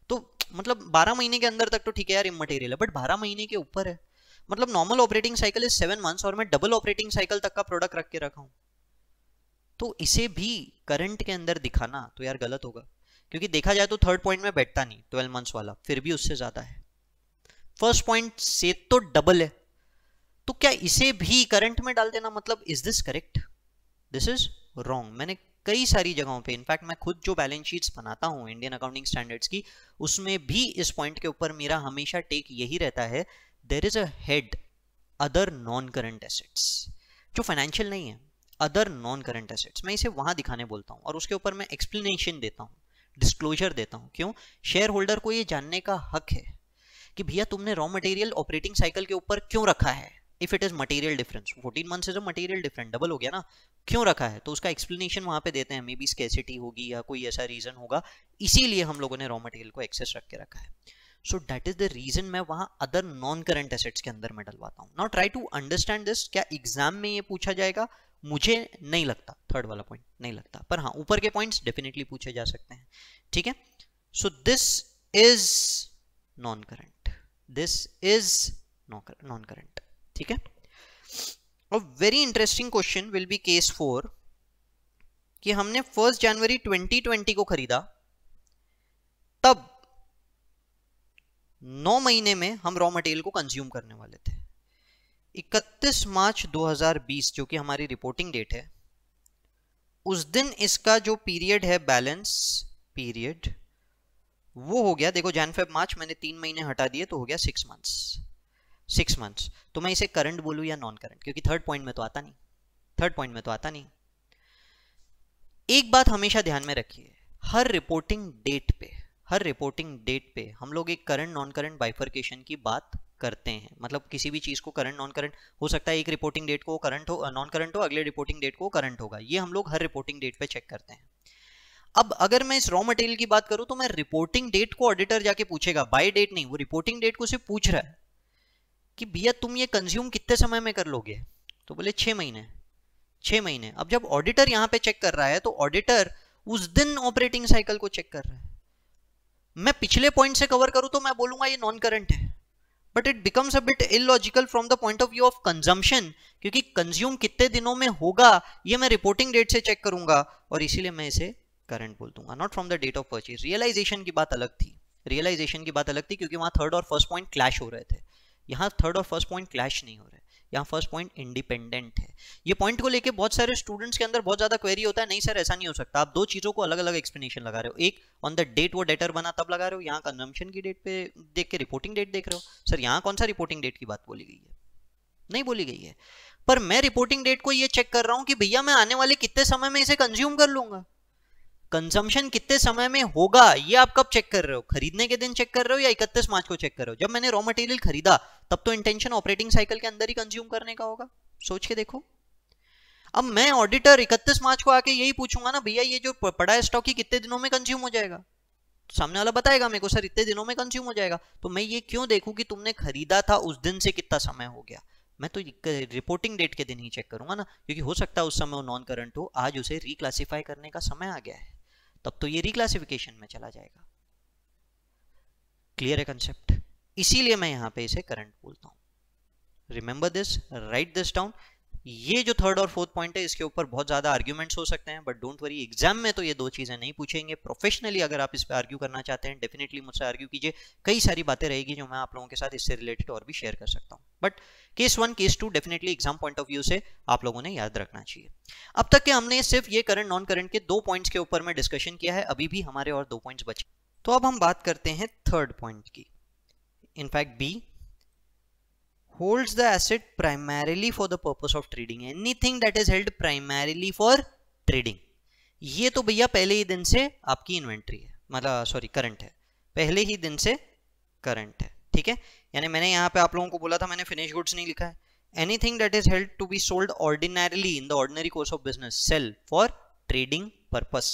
तो मतलब 12 महीने के अंदर तक तो ठीक है यार इमटेरियल है बट 12 महीने के ऊपर है मतलब normal operating cycle is seven months और मैं डबल ऑपरेटिंग साइकिल तक का प्रोडक्ट रख के रखा हूँ तो इसे भी करंट के अंदर दिखाना तो यार गलत होगा क्योंकि देखा जाए तो थर्ड पॉइंट में बैठता नहीं ट्वेल्व मंथ्स वाला फिर भी उससे ज़्यादा है फर्स्ट पॉइंट से तो डबल है तो क्या इसे भी करंट में डाल देना मतलब is this correct this is wrong मैंने कई सारी जगहों पे इनफैक्ट मैं खुद जो बैलेंस शीट्स बनाता हूं इंडियन अकाउंटिंग स्टैंडर्ड्स की उसमें भी इस पॉइंट के ऊपर मेरा हमेशा टेक यही रहता है देर इज अड अदर नॉन करंट एसेट्स जो फाइनेंशियल नहीं है अदर नॉन करंट एसेट्स मैं इसे वहां दिखाने बोलता हूँ और उसके ऊपर मैं एक्सप्लेनेशन देता हूँ डिस्क्लोजर देता हूँ क्यों शेयर होल्डर को ये जानने का हक है कि भैया तुमने रॉ मटेरियल ऑपरेटिंग साइकिल के ऊपर क्यों रखा है if it is material difference 14 months is a material difference double हो गया ना क्यों रखा है तो उसका एक्सप्लेनेशन वहां पे देते हैं मे बी स्केसिटी होगी या कोई ऐसा रीजन होगा इसीलिए हम लोगों ने रॉ मटेरियल को एक्सेस रख के रखा है so that is the reason मैं वहां अदर नॉन करंट एसेट्स के अंदर मैं डलवाता हूँ now try to understand this क्या एग्जाम में ये पूछा जाएगा मुझे नहीं लगता थर्ड वाला पॉइंट नहीं लगता पर हाँ ऊपर के पॉइंट्स डेफिनेटली पूछे जा सकते हैं ठीक है so this is non current this is non current ठीक है और very interesting question will be case four कि हमने फर्स्ट जनवरी 2020 को खरीदा तब नौ महीने में हम रॉ मटेरियल को कंज्यूम करने वाले थे 31 मार्च 2020 जो कि हमारी रिपोर्टिंग डेट है उस दिन इसका जो पीरियड है बैलेंस पीरियड वो हो गया देखो जैन फेब मार्च मैंने तीन महीने हटा दिए तो हो गया सिक्स मंथ्स सिक्स मंथ्स तो मैं इसे करंट बोलू या नॉन करंट क्योंकि थर्ड पॉइंट में तो आता नहीं थर्ड पॉइंट में तो आता नहीं एक बात हमेशा ध्यान में रखिए हर रिपोर्टिंग डेट पे हर रिपोर्टिंग डेट पे हम लोग एक करंट नॉन करंट बाइफर्केशन की बात करते हैं मतलब किसी भी चीज़ को करंट नॉन करंट हो सकता है एक रिपोर्टिंग डेट को करंट हो नॉन करंट हो अगले रिपोर्टिंग डेट को करंट होगा ये हम लोग हर रिपोर्टिंग डेट पे चेक करते हैं अब अगर मैं इस रॉ मटेरियल की बात करूं तो मैं रिपोर्टिंग डेट को ऑडिटर जाके पूछेगा बाय डेट नहीं वो रिपोर्टिंग डेट को सिर्फ पूछ रहा है कि भैया तुम ये कंज्यूम कितने समय में कर लोगे तो बोले छः महीने छः महीने अब जब ऑडिटर यहाँ पे चेक कर रहा है तो ऑडिटर उस दिन ऑपरेटिंग साइकिल को चेक कर रहा है मैं पिछले पॉइंट से कवर करूँ तो मैं बोलूँगा ये नॉन करंट है but it becomes a bit illogical from the point of view of consumption क्योंकि कंज्यूम कितने दिनों में होगा ये मैं रिपोर्टिंग डेट से चेक करूंगा और इसीलिए मैं इसे करंट बोल दूंगा not from the date of purchase realization की बात अलग थी रियलाइजेशन की बात अलग थी क्योंकि वहां थर्ड और फर्स्ट पॉइंट क्लैश हो रहे थे यहाँ थर्ड और फर्स्ट पॉइंट क्लैश नहीं हो रहा है यहाँ फर्स्ट पॉइंट इंडिपेंडेंट है ये पॉइंट को लेके बहुत सारे स्टूडेंट्स के अंदर बहुत ज्यादा क्वेरी होता है नहीं सर ऐसा नहीं हो सकता आप दो चीजों को अलग अलग एक्सप्लेनेशन लगा रहे हो एक ऑन द डेट वो डेटर बना तब लगा रहे हो यहाँ कंजम्पशन की डेट पे देख के रिपोर्टिंग डेट देख रहे हो सर यहाँ कौन सा रिपोर्टिंग डेट की बात बोली गई है नहीं बोली गई है पर मैं रिपोर्टिंग डेट को ये चेक कर रहा हूँ कि भैया मैं आने वाले कितने समय में इसे कंज्यूम कर लूंगा कंजम्पशन कितने समय में होगा ये आप कब चेक कर रहे हो खरीदने के दिन चेक कर रहे हो या इकतीस मार्च को चेक कर रहे हो जब मैंने रॉ मटेरियल खरीदा तब तो इंटेंशन ऑपरेटिंग साइकिल के अंदर ही कंज्यूम करने का होगा सोच के देखो अब मैं ऑडिटर इकतीस मार्च को आके यही पूछूंगा ना भैया ये जो पड़ा है स्टॉक ही कितने दिनों में कंज्यूम हो जाएगा तो सामने वाला बताएगा मेरे को सर इतने दिनों में कंज्यूम हो जाएगा तो मैं ये क्यों देखूं कि तुमने खरीदा था उस दिन से कितना समय हो गया मैं तो रिपोर्टिंग डेट के दिन ही चेक करूंगा ना क्योंकि हो सकता है उस समय वो नॉन करंट हो आज उसे रिक्लासीफाई करने का समय आ गया है तब तो ये रिक्लासिफिकेशन में चला जाएगा क्लियर है कंसेप्ट इसीलिए मैं यहां पे इसे करंट बोलता हूं remember this write this down ये जो थर्ड और फोर्थ पॉइंट है इसके ऊपर बहुत ज़्यादा आर्ग्यूमेंट्स हो सकते हैं बट डोंट वरी एग्जाम में तो ये दो चीज़ें नहीं पूछेंगे प्रोफेशनली अगर आप इस पर आर्ग्यू करना चाहते हैं डेफिनेटली मुझसे आर्ग्यू कीजिए कई सारी बातें रहेगी जो मैं आप लोगों के साथ इससे रिलेटेड और भी शेयर कर सकता हूं but case one case two definitely exam point of view से आप लोगों ने याद रखना चाहिए अब तक के हमने सिर्फ ये करंट नॉन करंट के दो पॉइंट्स के ऊपर में डिस्कशन किया है अभी भी हमारे और दो पॉइंट्स बचे तो अब हम बात करते हैं थर्ड पॉइंट की in fact B holds the asset primarily for the purpose of trading anything that is held primarily for trading ये तो भैया पहले ही दिन से आपकी इन्वेंट्री है मतलब सॉरी करंट है पहले ही दिन से करंट है ठीक है यानी मैंने यहाँ पे आप लोगों को बोला था मैंने फिनिश गुड्स नहीं लिखा है anything that is held to be sold ordinarily in the ordinary course of business sell for trading purpose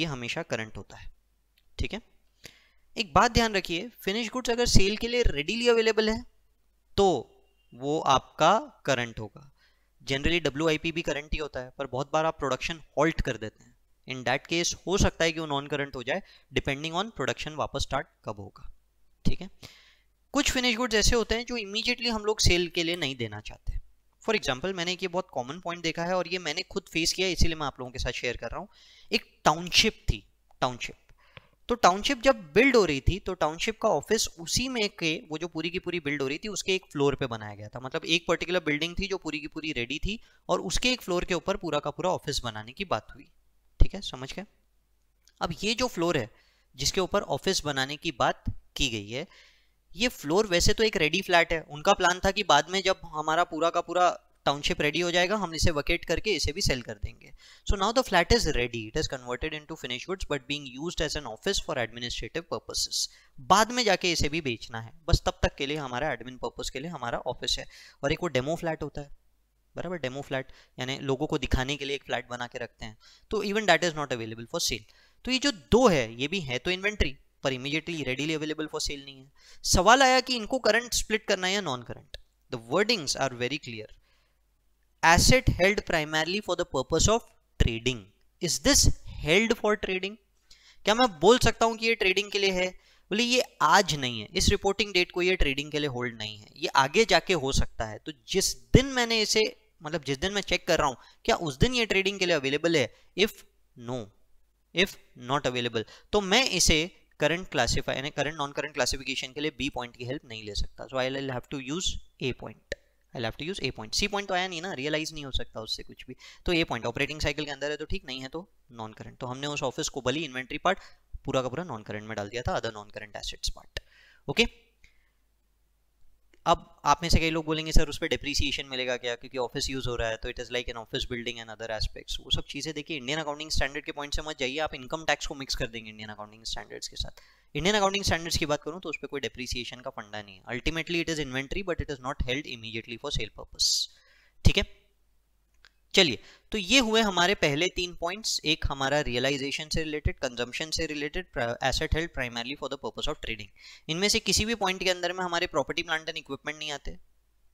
ये हमेशा करंट होता है ठीक है एक बात ध्यान रखिए फिनिश गुड्स अगर सेल के लिए रेडीली अवेलेबल है तो वो आपका करंट होगा जनरली डब्ल्यू भी करंट ही होता है पर बहुत बार आप प्रोडक्शन हॉल्ट कर देते हैं इन दैट केस हो सकता है कि वो नॉन करंट हो जाए डिपेंडिंग ऑन प्रोडक्शन वापस स्टार्ट कब होगा ठीक है कुछ फिनिश गुड्स ऐसे होते हैं जो इमीजिएटली हम लोग सेल के लिए नहीं देना चाहते फॉर एग्जाम्पल मैंने ये बहुत कॉमन पॉइंट देखा है और ये मैंने खुद फेस किया इसीलिए मैं आप लोगों के साथ शेयर कर रहा हूँ एक टाउनशिप थी टाउनशिप तो टाउनशिप जब बिल्ड हो रही थी तो टाउनशिप का ऑफिस उसी में के वो जो पूरी की पूरी बिल्ड हो रही थी उसके एक फ्लोर पे बनाया गया था मतलब एक पर्टिकुलर बिल्डिंग थी जो पूरी की पूरी रेडी थी और उसके एक फ्लोर के ऊपर पूरा का पूरा ऑफिस बनाने की बात हुई ठीक है समझ गए अब ये जो फ्लोर है जिसके ऊपर ऑफिस बनाने की बात की गई है ये फ्लोर वैसे तो एक रेडी फ्लैट है उनका प्लान था कि बाद में जब हमारा पूरा का पूरा टाउनशिप रेडी हो जाएगा हम इसे वकेट करके इसे भी सेल कर देंगे so now the flat is ready it is converted into finish goods but being used as an office for administrative purposes बाद में जाके इसे भी बेचना है बस तब तक के लिए हमारा एडमिन पर्पज के लिए हमारा ऑफिस है और एक वो डेमो फ्लैट होता है बराबर डेमो फ्लैट यानी लोगों को दिखाने के लिए एक फ्लैट बना के रखते हैं तो even that is not available for sale तो ये जो दो है ये भी है तो इन्वेंट्री पर immediately readily available for sale नहीं है सवाल आया कि इनको करंट स्प्लिट करना है या non current the wordings are very clear asset held primarily for the purpose of trading is this held for trading क्या मैं बोल सकता हूं कि ये ट्रेडिंग के लिए है बोले ये आज नहीं है इस रिपोर्टिंग डेट को ये ट्रेडिंग के लिए होल्ड नहीं है ये आगे जाके हो सकता है तो जिस दिन मैंने इसे मतलब जिस दिन मैं चेक कर रहा हूं क्या उस दिन ये ट्रेडिंग के लिए अवेलेबल है if no if not available तो मैं इसे करंट क्लासिफाई यानी करंट नॉन करंट क्लासिफिकेशन के लिए बी पॉइंट की हेल्प नहीं ले सकता so I have to use A point I have to use A point C point तो आया नहीं ना रियलाइज नहीं हो सकता उससे कुछ भी तो ए पॉइंट ऑपरेटिंग साइकिल के अंदर है तो ठीक नहीं है तो नॉन करंट तो हमने उस ऑफिस को भली इन्वेंट्री पार्ट पूरा का पूरा नॉन करंट में डाल दिया था other non current assets part okay अब आप में से कई लोग बोलेंगे सर उस पर डिप्रिसिएशन मिलेगा क्या क्योंकि ऑफिस यूज हो रहा है तो it is like an office building and other aspects वो सब चीज़ें देखिए इंडियन अकाउंटिंग स्टैंडर्ड के पॉइंट से मत जाइए आप इनकम टैक्स को मिक्स कर देंगे इंडियन अकाउंटिंग स्टैंडर्ड्स के साथ इंडियन अकाउंटिंग स्टैंडर्ड्स की बात करूँ तो उस पर कोई डिप्रिसिएशन का फंडा नहीं है ultimately it is inventory but it is not held immediately for sale purpose ठीक है चलिए तो ये हुए हमारे पहले तीन पॉइंट्स एक हमारा रियलाइजेशन से रिलेटेड कंजम्पशन से related asset held primarily for the purpose of trading इनमें से किसी भी पॉइंट के अंदर में हमारे प्रॉपर्टी प्लांट एंड इक्विपमेंट नहीं आते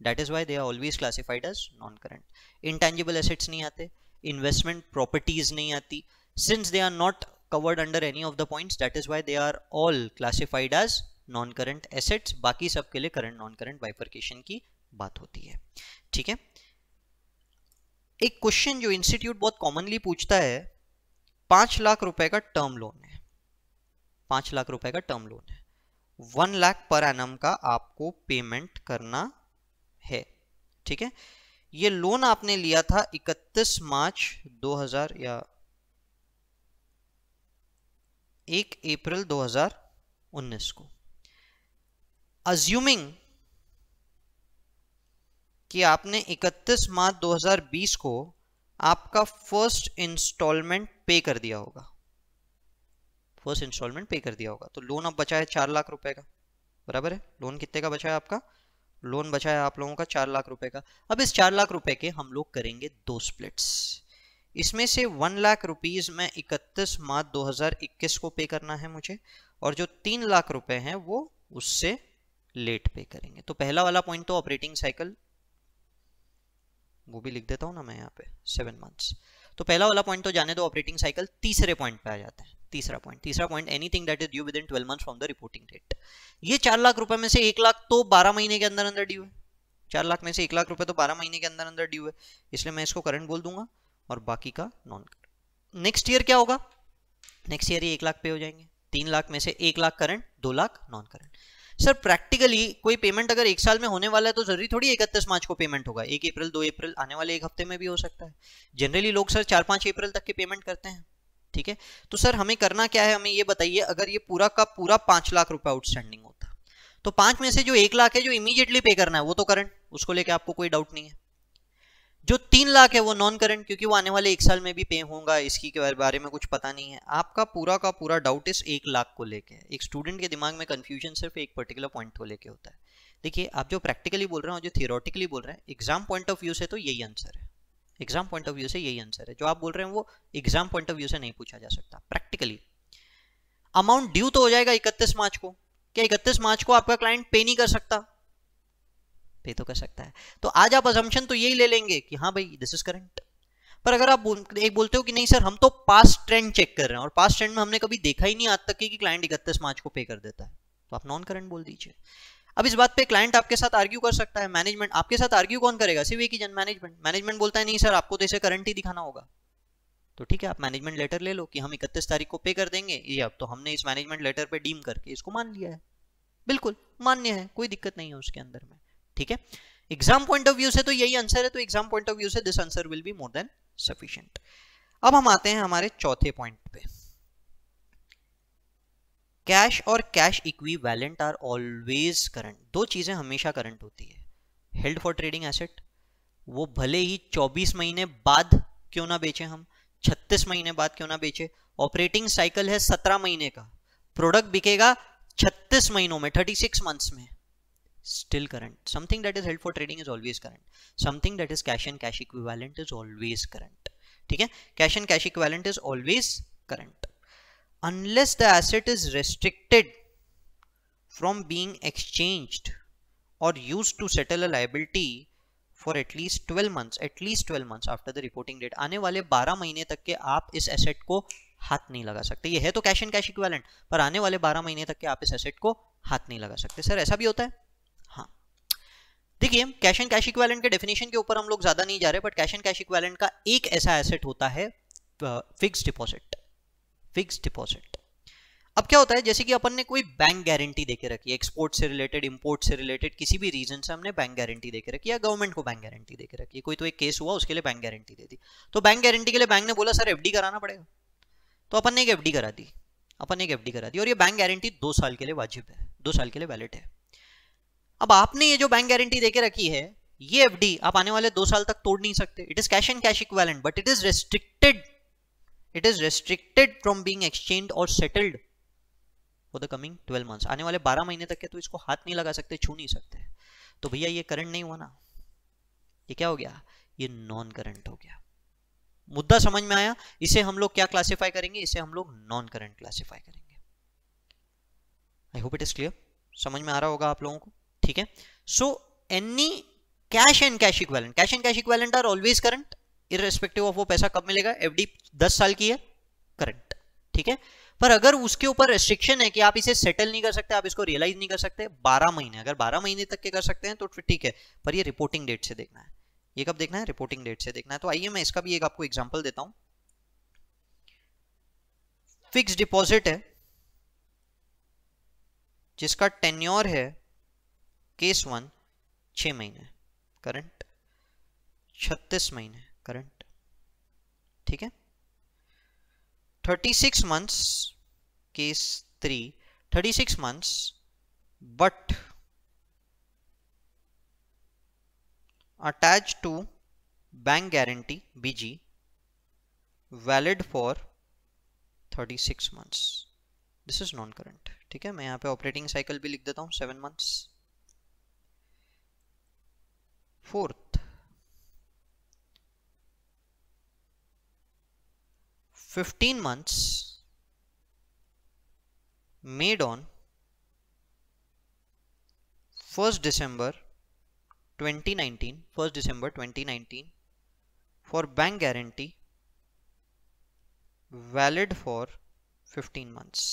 that is why they are always classified as non current intangible assets नहीं आते इन्वेस्टमेंट प्रॉपर्टीज नहीं आती since they are not covered under any of the points that is why they are all classified as non current assets बाकी सबके लिए current non current bifurcation की बात होती है ठीक है एक क्वेश्चन जो इंस्टीट्यूट बहुत कॉमनली पूछता है पांच लाख रुपए का टर्म लोन है पांच लाख रुपए का टर्म लोन है वन लाख पर एनम का आपको पेमेंट करना है ठीक है ये लोन आपने लिया था 31 मार्च 2000 या एक अप्रैल 2019 को अज्यूमिंग कि आपने 31 मार्च 2020 को आपका फर्स्ट इंस्टॉलमेंट पे कर दिया होगा फर्स्ट इंस्टॉलमेंट पे कर दिया होगा तो लोन अब बचा है चार लाख रुपए का बराबर है लोन कितने का बचा है आपका लोन बचा है आप लोगों का चार लाख रुपए का अब इस चार लाख रुपए के हम लोग करेंगे दो स्प्लिट्स इसमें से वन लाख रुपीज़ में इकतीस मार्च 2021 को पे करना है मुझे और जो तीन लाख रुपए हैं वो उससे लेट पे करेंगे तो पहला वाला पॉइंट तो ऑपरेटिंग साइकिल वो भी लिख देता हूँ ना मैं यहाँ पे सेवन मंथ्स तो पहला वाला पॉइंट तो जाने दो ऑपरेटिंग साइकिल तीसरे पॉइंट पे आ जाते हैं तीसरा पॉइंट तीसरा point anything that is due within twelve months from the reporting date ये चार लाख रुपए में से एक लाख तो बारह महीने के अंदर अंदर ड्यू है चार लाख में से एक लाख रुपए तो बारह महीने के अंदर अंदर ड्यू है इसलिए मैं इसको करंट बोल दूंगा और बाकी का नॉन करंट नेक्स्ट ईयर क्या होगा नेक्स्ट ईयर ये एक लाख पे हो जाएंगे तीन लाख में से एक लाख करंट दो lakh non current sir practically कोई पेमेंट अगर एक साल में होने वाला है तो जरूरी थोड़ी इकतीस मार्च को पेमेंट होगा एक अप्रैल दो अप्रैल आने वाले एक हफ्ते में भी हो सकता है जनरली लोग सर चार पाँच अप्रैल तक के पेमेंट करते हैं ठीक है तो सर हमें करना क्या है हमें ये बताइए अगर ये पूरा का पूरा पाँच लाख रुपये आउटस्टैंडिंग होता तो पाँच में से जो एक लाख है जो इमीजिएटली पे करना है वो तो करंट उसको लेके आपको कोई डाउट नहीं है जो तीन लाख है वो नॉन करंट क्योंकि वो आने वाले एक साल में भी पे होगा इसकी के बारे में कुछ पता नहीं है आपका पूरा का पूरा डाउट इस एक लाख को लेके एक स्टूडेंट के दिमाग में कन्फ्यूजन सिर्फ एक पर्टिकुलर पॉइंट को लेके होता है देखिए आप जो प्रैक्टिकली बोल रहे और जो थियोरटिकली बोल रहे हैं एग्जाम पॉइंट ऑफ व्यू से तो यही आंसर है एग्जाम पॉइंट ऑफ व्यू से यही आंसर है जो आप बोल रहे हैं वो एग्जाम पॉइंट ऑफ व्यू से नहीं पूछा जा सकता प्रैक्टिकली अमाउंट ड्यू तो हो जाएगा इकतीस मार्च को क्या इकतीस मार्च को आपका क्लाइंट पे नहीं कर सकता पे तो कर सकता है तो आज आप अजम्पन तो यही ले लेंगे कि हाँ भाई दिस इज करंट पर अगर आप एक बोलते हो कि नहीं सर हम तो पास ट्रेंड चेक कर रहे हैं और पास ट्रेंड में हमने कभी देखा ही नहीं आज तक कि क्लाइंट इकतीस मार्च को पे कर देता है तो आप नॉन करंट बोल दीजिए अब इस बात पे क्लाइंट आपके साथ आर्ग्यू कर सकता है मैनेजमेंट आपके साथ आर्ग्यू कौन करेगा सिर्फ एक ही जन मैनेजमेंट मैनेजमेंट बोलता है नहीं सर आपको तो इसे करंट ही दिखाना होगा तो ठीक है आप मैनेजमेंट लेटर ले लो कि हम इकतीस तारीख को पे कर देंगे ये अब तो हमने इस मैनेजमेंट लेटर पर डीम करके इसको मान लिया है बिल्कुल मान्य है कोई दिक्कत नहीं है उसके अंदर में ठीक है एग्जाम पॉइंट ऑफ व्यू से तो यही आंसर है तो एग्जाम पॉइंट ऑफ व्यू से this answer will be more than sufficient अब हम आते हैं हमारे चौथे पॉइंट पे कैश और cash equivalent are always current दो चीजें हमेशा करंट होती है हेल्ड फॉर ट्रेडिंग एसेट वो भले ही 24 महीने बाद क्यों ना बेचे हम 36 महीने बाद क्यों ना बेचे ऑपरेटिंग साइकिल है 17 महीने का प्रोडक्ट बिकेगा 36 महीनों में 36 मंथ्स में still current something that is held for trading is always current something that is cash and cash equivalent is always current theek hai cash and cash equivalent is always current unless the asset is restricted from being exchanged or used to settle a liability for at least 12 months at least 12 months after the reporting date aane wale 12 mahine tak ke aap is asset ko हाथ नहीं लगा सकते ये है तो cash and cash equivalent पर आने वाले 12 महीने तक के आप इस एसेट को हाथ नहीं लगा सकते सर ऐसा भी होता है देखिए कैश एंड कैश इक्वेलेंट के डेफिनेशन के ऊपर हम लोग ज़्यादा नहीं जा रहे but cash and cash equivalent का एक ऐसा एसेट होता है फिक्स डिपॉजिट फिक्स डिपॉजिट अब क्या होता है जैसे कि अपन ने कोई बैंक गारंटी देके रखी है एक्सपोर्ट से रिलेटेड इंपोर्ट से रिलेटेड किसी भी रीजन से हमने बैंक गारंटी देके रखी या गवर्नमेंट को बैंक गारंटी देके रखी है कोई तो एक केस हुआ उसके लिए बैंक गारंटी दे दी तो बैंक गारंटी के लिए बैंक ने बोला सर एफडी कराना पड़ेगा तो अपन ने एक एफडी करा दी अपन ने एक एफडी करा दी और ये बैंक गारंटी दो साल के लिए वाजिब है दो साल के लिए वैलिड है अब आपने ये जो बैंक गारंटी देके रखी है ये एफडी आप आने वाले दो साल तक तोड़ नहीं सकते it is cash and cash equivalent but it is restricted it is restricted from being exchange और settled for the coming twelve month आने वाले बारह महीने तक के तो इसको हाथ नहीं लगा सकते छू नहीं सकते तो भैया ये करंट नहीं हुआ ना ये क्या हो गया ये नॉन करंट हो गया मुद्दा समझ में आया इसे हम लोग क्या क्लासिफाई करेंगे इसे हम लोग नॉन करंट क्लासिफाई करेंगे I hope it is clear समझ में आ रहा होगा आप लोगों को ठीक है so any cash and cash equivalent cash and cash equivalent are always current irrespective of वो पैसा कब मिलेगा एफडी दस साल की है करंट ठीक है पर अगर उसके ऊपर रेस्ट्रिक्शन है कि आप इसे सेटल नहीं कर सकते आप इसको रियलाइज नहीं कर सकते 12 महीने अगर 12 महीने तक के कर सकते हैं तो ठीक है पर ये रिपोर्टिंग डेट से देखना है ये कब देखना है रिपोर्टिंग डेट से देखना है तो आइए मैं इसका भी एक आपको एग्जाम्पल देता हूं फिक्स डिपॉजिट है जिसका टेन्योर है केस वन छ महीने करंट छत्तीस महीने करंट ठीक है thirty six months case three thirty six months but attach to bank guarantee BG valid for thirty six months this is non current ठीक है मैं यहाँ पे ऑपरेटिंग साइकिल भी लिख देता हूँ seven months fourth, fifteen months made on first December 2019 1st December 2019 for bank guarantee valid for 15 months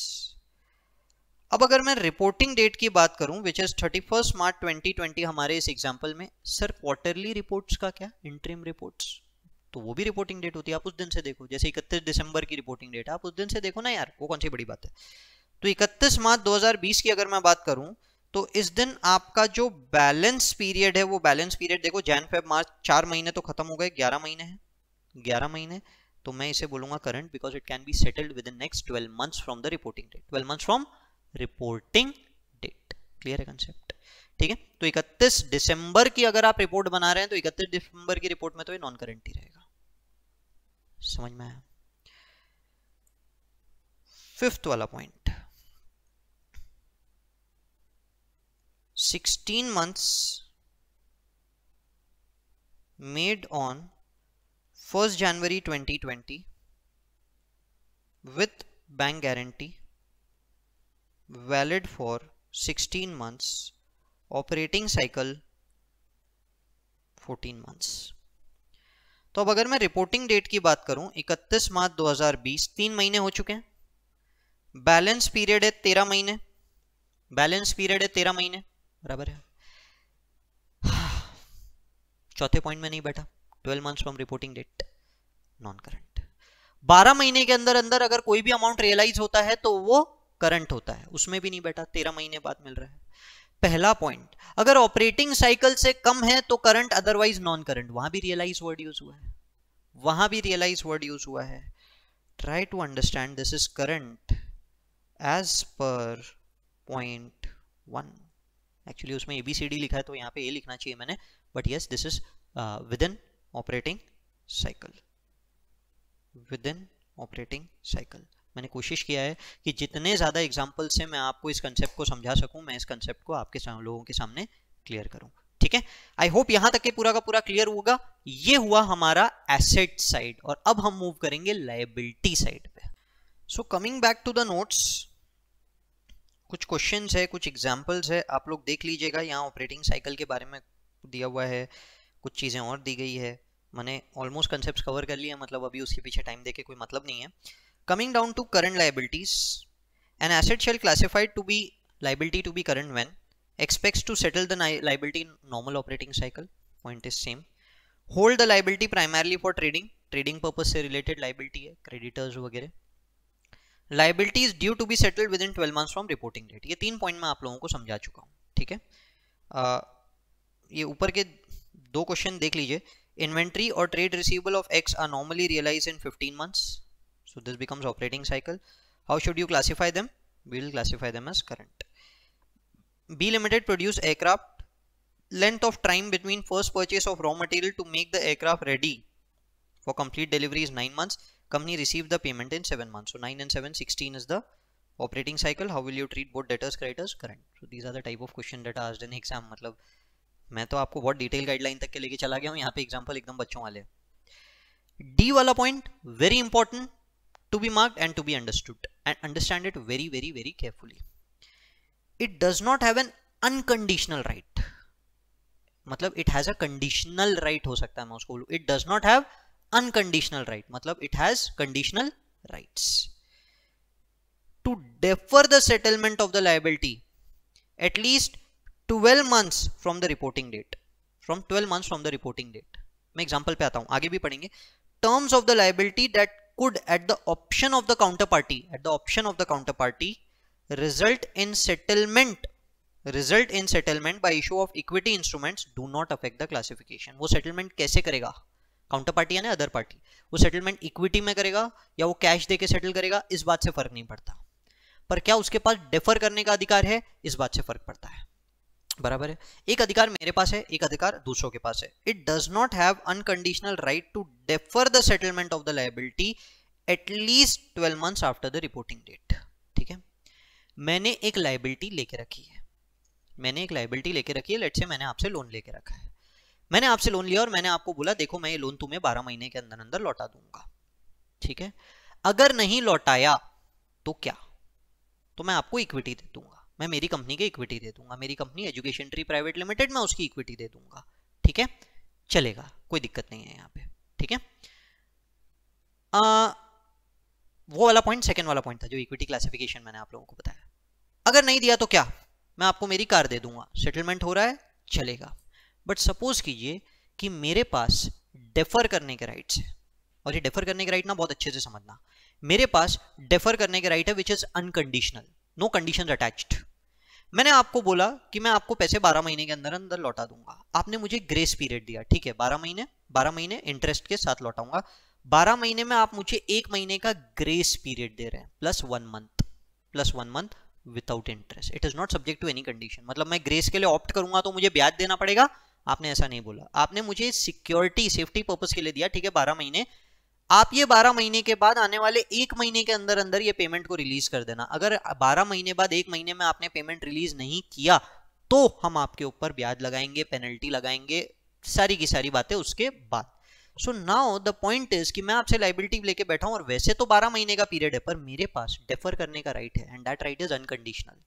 अब अगर मैं रिपोर्टिंग डेट की बात करूं which is thirty first March twenty twenty हमारे इस एग्जाम्पल में सर क्वार्टरली रिपोर्ट्स का क्या इंट्रीम रिपोर्ट्स तो वो भी रिपोर्टिंग डेट होती है आप उस दिन से देखो जैसे इकतीस दिसंबर की रिपोर्टिंग डेट आप उस दिन से देखो ना यार वो कौन सी बड़ी बात है तो इकतीस मार्च 2020 की अगर मैं बात करूं तो इस दिन आपका जो बैलेंस पीरियड है वो बैलेंस पीरियड देखो जैन फेब मार्च चार महीने तो खत्म हो गए ग्यारह महीने हैं ग्यारह महीने तो मैं इसे बोलूंगा current because it can be settled within next twelve months from the reporting date twelve months from reporting date clear है कंसेप्ट ठीक है तो 31 दिसंबर की अगर आप रिपोर्ट बना रहे हैं तो 31 दिसंबर की रिपोर्ट में तो ये नॉन करेंट ही रहेगा समझ में आया फिफ्थ वाला point 16 months made on first January 2020 with bank guarantee valid for 16 months operating cycle 14 months तो अब अगर मैं रिपोर्टिंग डेट की बात करूं 31 मार्च 2020 तीन महीने हो चुके हैं बैलेंस पीरियड है तेरह महीने बैलेंस पीरियड है तेरह महीने बराबर है चौथे पॉइंट में नहीं बैठा twelve months from reporting date non current बारह महीने के अंदर अंदर अगर कोई भी अमाउंट रियलाइज होता है तो वो करंट होता है उसमें भी नहीं बैठा तेरह महीने बाद मिल रहा है पहला पॉइंट अगर ऑपरेटिंग साइकिल से कम है तो करंट अदरवाइज नॉन करंट वहां भी रियलाइज वर्ड यूज हुआ है वहां भी रियलाइज वर्ड यूज हुआ है try to understand this is current as per point one actually उसमें एबीसीडी लिखा है तो यहां पे ए लिखना चाहिए मैंने but yes this is within operating cycle within operating cycle मैंने कोशिश किया है कि जितने ज़्यादा एग्जाम्पल से मैं आपको इस कंसेप्ट को समझा सकूँ मैं इस कंसेप्ट को आपके लोगों के सामने क्लियर करूँ ठीक है आई होप यहाँ तक के पूरा का पूरा क्लियर होगा ये हुआ हमारा एसेट साइड और अब हम मूव करेंगे लाइबिलिटी साइड पर so coming back to the notes कुछ क्वेश्चन है कुछ एग्जाम्पल्स है आप लोग देख लीजिएगा यहाँ ऑपरेटिंग साइकिल के बारे में दिया हुआ है कुछ चीज़ें और दी गई है मैंने ऑलमोस्ट कंसेप्ट कवर कर लिया मतलब अभी उसके पीछे टाइम देके कोई मतलब नहीं है Coming down to current liabilities, an asset shall classified to be liability to be current when expects to settle the liability in normal operating cycle. Point is same. Hold the liability primarily for trading, trading purpose se related liability hai creditors वगैरह. Liability is due to be settled within 12 months from reporting date. ye teen point में आप लोगों को समझा चुका हूँ, ठीक है? ye upar ke do question dekh lijiye Inventory or trade receivable of X are normally realized in 15 months. so this becomes operating cycle how should you classify them we will classify them as current b limited produce aircraft length of time between first purchase of raw material to make the aircraft ready for complete delivery is 9 months company received the payment in 7 months so 9 and 7 16 is the operating cycle how will you treat both debtors creditors current so these are the type of question that are asked in exam matlab मैं तो आपको बहुत detail guideline तक के लेके चला गया हूँ यहाँ पे एग्जांपल एकदम बच्चों वाले डी वाला point very important to be marked and to be understood and understand it very very very carefully it does not have an unconditional right मतलब it has a conditional right हो सकता है मैं उसको बोलूँ it does not have unconditional right मतलब it has conditional rights to defer the settlement of the liability at least 12 months from the reporting date from 12 months from the reporting date मैं example पे आता हूँ आगे भी पढ़ेंगे terms of the liability that could at the option of the counterparty at the option of the counterparty result in settlement result in settlement by issue of equity instruments do not affect the classification wo settlement कैसे करेगा काउंटरपार्टी yani other party wo settlement equity mein karega ya wo cash deke settle karega is baat se fark nahi padta par kya uske paas defer karne ka adhikar hai is baat se fark padta hai बराबर है एक अधिकार मेरे पास है एक अधिकार दूसरों के पास है it does not have unconditional right to defer the settlement of the liability at least twelve months after the reporting date ठीक है मैंने एक लाइबिलिटी लेके रखी है मैंने एक लाइबिलिटी लेके रखी है लेट से मैंने आपसे लोन लेके रखा है मैंने आपसे लोन लिया और मैंने आपको बोला देखो मैं ये लोन तुम्हें बारह महीने के अंदर अंदर लौटा दूंगा ठीक है अगर नहीं लौटाया तो क्या तो मैं आपको इक्विटी दे दूंगा मैं मेरी कंपनी की इक्विटी दे दूंगा मेरी company Education Tree Private Limited मैं उसकी इक्विटी दे दूंगा ठीक है चलेगा कोई दिक्कत नहीं है यहाँ पे ठीक है आ, वो वाला पॉइंट सेकेंड वाला पॉइंट था जो इक्विटी क्लासिफिकेशन मैंने आप लोगों को बताया अगर नहीं दिया तो क्या मैं आपको मेरी कार दे दूंगा सेटलमेंट हो रहा है चलेगा बट सपोज कीजिए कि मेरे पास डेफर करने के राइट्स है और ये डेफर करने के राइट ना बहुत अच्छे से समझना मेरे पास डेफर करने के राइट है which is unconditional no condition attached मैंने आपको बोला कि मैं आपको पैसे बारह महीने के अंदर अंदर लौटा दूंगा आपने मुझे ग्रेस पीरियड दिया ठीक है बारह महीने बारह महीने इंटरेस्ट के साथ लौटाऊंगा बारह महीने में आप मुझे एक महीने का ग्रेस पीरियड दे रहे हैं plus one month plus one month without interest it is not subject to any condition मतलब मैं ग्रेस के लिए ऑप्ट करूंगा तो मुझे ब्याज देना पड़ेगा आपने ऐसा नहीं बोला आपने मुझे सिक्योरिटी सेफ्टी पर्पज के लिए दिया ठीक है बारह महीने आप ये 12 महीने के बाद आने वाले एक महीने के अंदर अंदर ये पेमेंट को रिलीज कर देना अगर 12 महीने बाद एक महीने में आपने पेमेंट रिलीज नहीं किया तो हम आपके ऊपर ब्याज लगाएंगे पेनल्टी लगाएंगे सारी की सारी बातें उसके बाद so now the point is कि मैं आपसे लाइबिलिटी लेके बैठा हूं और वैसे तो 12 महीने का पीरियड है पर मेरे पास डेफर करने का राइट है and that right is unconditional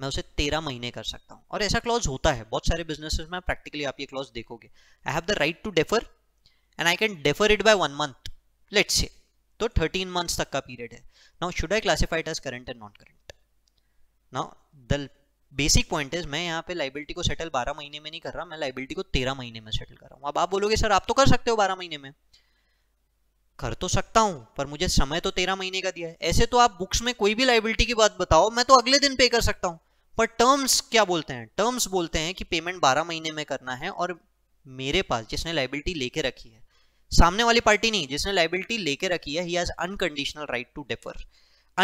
मैं उसे तेरह महीने कर सकता हूं और ऐसा क्लॉज होता है बहुत सारे बिजनेस में प्रैक्टिकली आप ये क्लॉज देखोगे I have the right to defer and I can defer it by one month let's say तो थर्टीन मंथ्स तक का पीरियड है now should I classified as current and non current now the basic point is मैं यहाँ पे liability को settle बारह महीने में नहीं कर रहा मैं लाइबिलिटी को तेरह महीने में सेटल कर रहा हूँ अब आप बोलोगे सर आप तो कर सकते हो बारह महीने में कर तो सकता हूँ पर मुझे समय तो तेरह महीने का दिया है ऐसे तो आप बुक्स में कोई भी लाइबिलिटी की बात बताओ मैं तो अगले दिन पे कर सकता हूँ पर टर्म्स क्या बोलते हैं टर्म्स बोलते हैं कि पेमेंट बारह महीने में करना है और मेरे पास जिसने लाइबिलिटी लेके रखी है सामने वाली पार्टी नहीं जिसने लाइबिलिटी लेके रखी है he has unconditional right to defer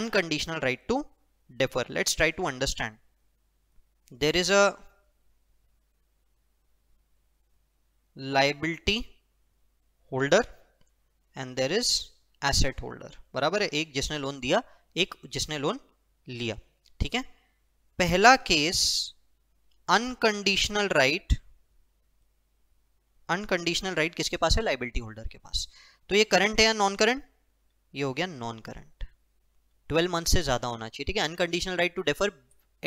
unconditional right to defer let's try to understand there is a liability holder and there is asset holder बराबर है एक जिसने लोन दिया एक जिसने लोन लिया ठीक है पहला case unconditional right right unconditional right किसके पास है लाइबिलिटी होल्डर के पास तो ये करंट है या नॉन करंट ये हो गया नॉन करंट ट्वेल्व मंथ से ज़्यादा होना चाहिए ठीक है unconditional right to defer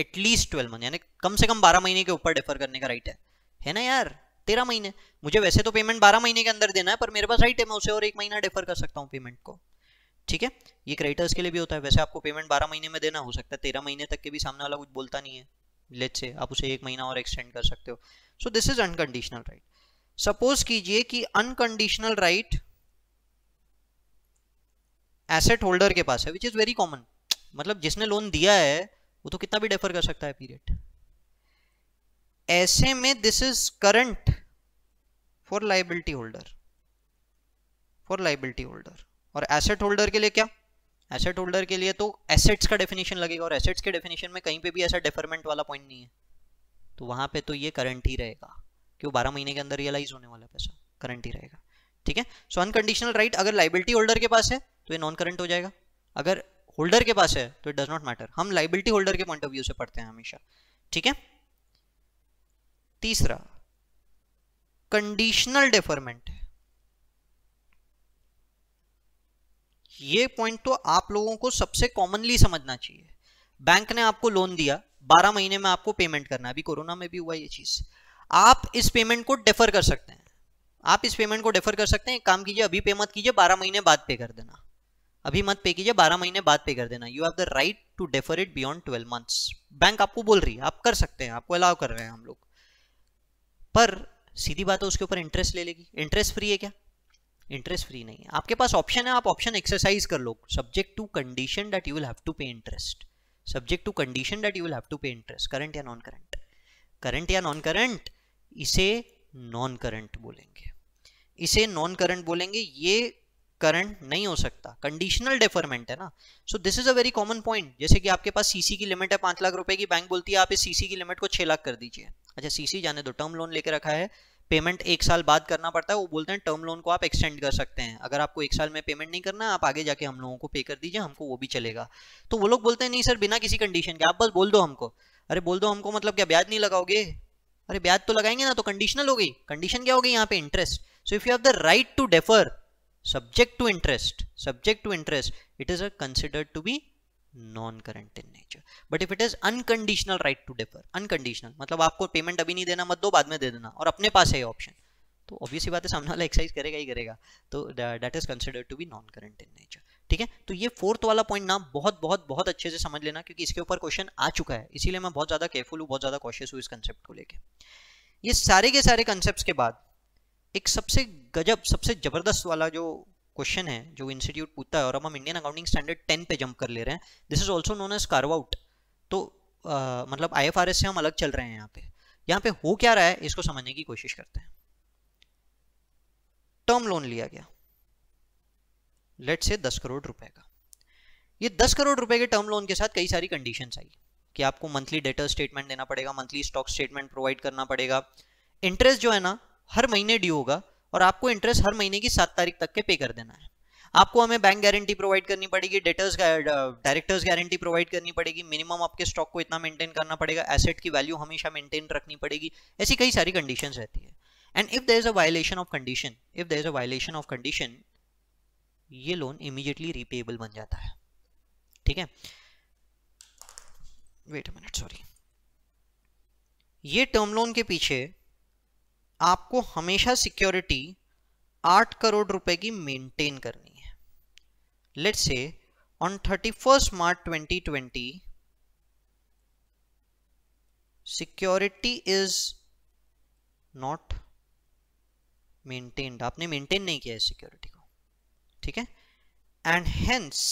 at least twelve month यानी कम से कम बारह महीने के ऊपर डेफर करने का राइट है है ना यार तेरह महीने मुझे वैसे तो पेमेंट बारह महीने के अंदर देना है पर मेरे पास राइट है मैं उसे और एक महीना डेफर कर सकता हूँ पेमेंट को ठीक है ये क्रेडिटर्स के लिए भी होता है वैसे आपको पेमेंट बारह महीने में देना हो सकता है तेरह महीने तक के भी सामने वाला कुछ बोलता नहीं है लेट से आप उसे एक महीना और एक्सटेंड कर सकते हो so this is unconditional right suppose कीजिए कि अनकंडीशनल राइट एसेट होल्डर के पास है विच इज वेरी कॉमन मतलब जिसने लोन दिया है वो तो कितना भी डेफर कर सकता है पीरियड ऐसे में this is current for liability holder for liability holder और एसेट होल्डर के लिए क्या एसेट होल्डर के लिए तो एसेट्स का डेफिनेशन लगेगा और एसेट्स के डेफिनेशन में कहीं पे भी ऐसा डेफरमेंट वाला पॉइंट नहीं है तो वहां पे तो ये करंट ही रहेगा कि वो बारह महीने के अंदर रियलाइज होने वाला पैसा करंट ही रहेगा ठीक है सो अनकंडीशनल राइट अगर लाइबिलिटी होल्डर के पास है तो ये नॉन करंट हो जाएगा अगर होल्डर के पास है तो इट डज नॉट मैटर हम लाइबिलिटी होल्डर के पॉइंट ऑफ व्यू से पढ़ते हैं हमेशा ठीक है तीसरा कंडीशनल डेफरमेंट ये पॉइंट तो आप लोगों को सबसे कॉमनली समझना चाहिए बैंक ने आपको लोन दिया 12 महीने में आपको पेमेंट करना है अभी कोरोना में भी हुआ ये चीज आप इस पेमेंट को डेफर कर सकते हैं आप इस पेमेंट को डेफर कर सकते हैं काम कीजिए अभी पे मत कीजिए बारह महीने बाद पे कर देना अभी मत पे कीजिए बारह महीने बाद पे कर देना you have the right to defer it beyond twelve months bank आपको बोल रही है आप कर सकते हैं आपको अलाउ कर रहे हैं हम लोग पर सीधी बात है उसके ऊपर इंटरेस्ट ले लेगी इंटरेस्ट फ्री है क्या इंटरेस्ट फ्री नहीं है आपके पास ऑप्शन है आप ऑप्शन एक्सरसाइज कर लो subject to condition that you will have to pay interest subject to condition that you will have to pay interest current या नॉन करंट करंट या नॉन करंट इसे नॉन करंट बोलेंगे इसे non current बोलेंगे ये current नहीं हो सकता कंडीशनल डेफरमेंट है ना so this is a very common point जैसे कि आपके पास सीसी की लिमिट है पांच लाख रुपए की बैंक बोलती है आप इस सीसी की लिमिट को छह लाख कर दीजिए अच्छा सीसी जाने दो टर्म लोन लेके रखा है पेमेंट एक साल बाद करना पड़ता है वो बोलते हैं टर्म लोन को आप एक्सटेंड कर सकते हैं अगर आपको एक साल में पेमेंट नहीं करना आप आगे जाके हम लोगों को पे कर दीजिए हमको वो भी चलेगा तो वो लोग बोलते हैं नहीं सर बिना किसी कंडीशन के आप बस बोल दो हमको अरे बोल दो हमको मतलब क्या ब्याज नहीं लगाओगे अरे ब्याज तो लगाएंगे ना तो कंडीशनल हो गई कंडीशन क्या हो गई यहाँ पे interest so if you have the right to defer to interest subject to interest it is a considered to be non current in nature but if it is unconditional right to defer unconditional मतलब आपको payment अभी नहीं देना मत दो बाद में दे देना और अपने पास है ऑप्शन तो ऑब्वियसली बात है सामने वाला एक्सरसाइज करेगा ही करेगा तो that is considered to be non current in nature ठीक है तो ये फोर्थ वाला पॉइंट ना बहुत बहुत बहुत अच्छे से समझ लेना क्योंकि इसके ऊपर क्वेश्चन आ चुका है इसीलिए मैं बहुत ज़्यादा केयरफुल हूँ बहुत ज़्यादा कॉशियस हूँ इस कंसेप्ट को लेकर ये सारे के सारे कंसेप्ट के बाद एक सबसे गजब सबसे ज़बरदस्त वाला जो क्वेश्चन है जो इंस्टीट्यूट पूछता है और अब हम इंडियन अकाउंटिंग स्टैंडर्ड टेन पे जंप कर ले रहे हैं this is also known as carve out तो आ, मतलब आई से हम अलग चल रहे हैं यहाँ पे यहाँ पे हो क्या रहा है इसको समझने की कोशिश करते हैं टर्म लोन लिया गया लेट से दस करोड़ रुपए का ये दस करोड़ रुपए के टर्म लोन के साथ कई सारी कंडीशन आई कि आपको मंथली डेटर स्टेटमेंट देना पड़ेगा मंथली स्टॉक स्टेटमेंट प्रोवाइड करना पड़ेगा इंटरेस्ट जो है ना हर महीने ड्यू होगा और आपको इंटरेस्ट हर महीने की सात तारीख तक के पे कर देना है आपको हमें बैंक गारंटी प्रोवाइड करनी पड़ेगी डेटर्स डायरेक्टर्स गारंटी प्रोवाइड करनी पड़ेगी मिनिमम आपके स्टॉक को इतना मेंटेन करना पड़ेगा एसेट की वैल्यू हमेशा मेंटेन रखनी पड़ेगी ऐसी कई सारी कंडीशंस रहती है and if there is a violation of condition if there is a violation of condition ये लोन इमीडिएटली रिपेबल बन जाता है ठीक है वेट मिनट सॉरी ये टर्म लोन के पीछे आपको हमेशा सिक्योरिटी आठ करोड़ रुपए की मेंटेन करनी है let's say on thirty first March twenty twenty security is not maintained आपने मेंटेन नहीं किया है सिक्योरिटी को ठीक है and hence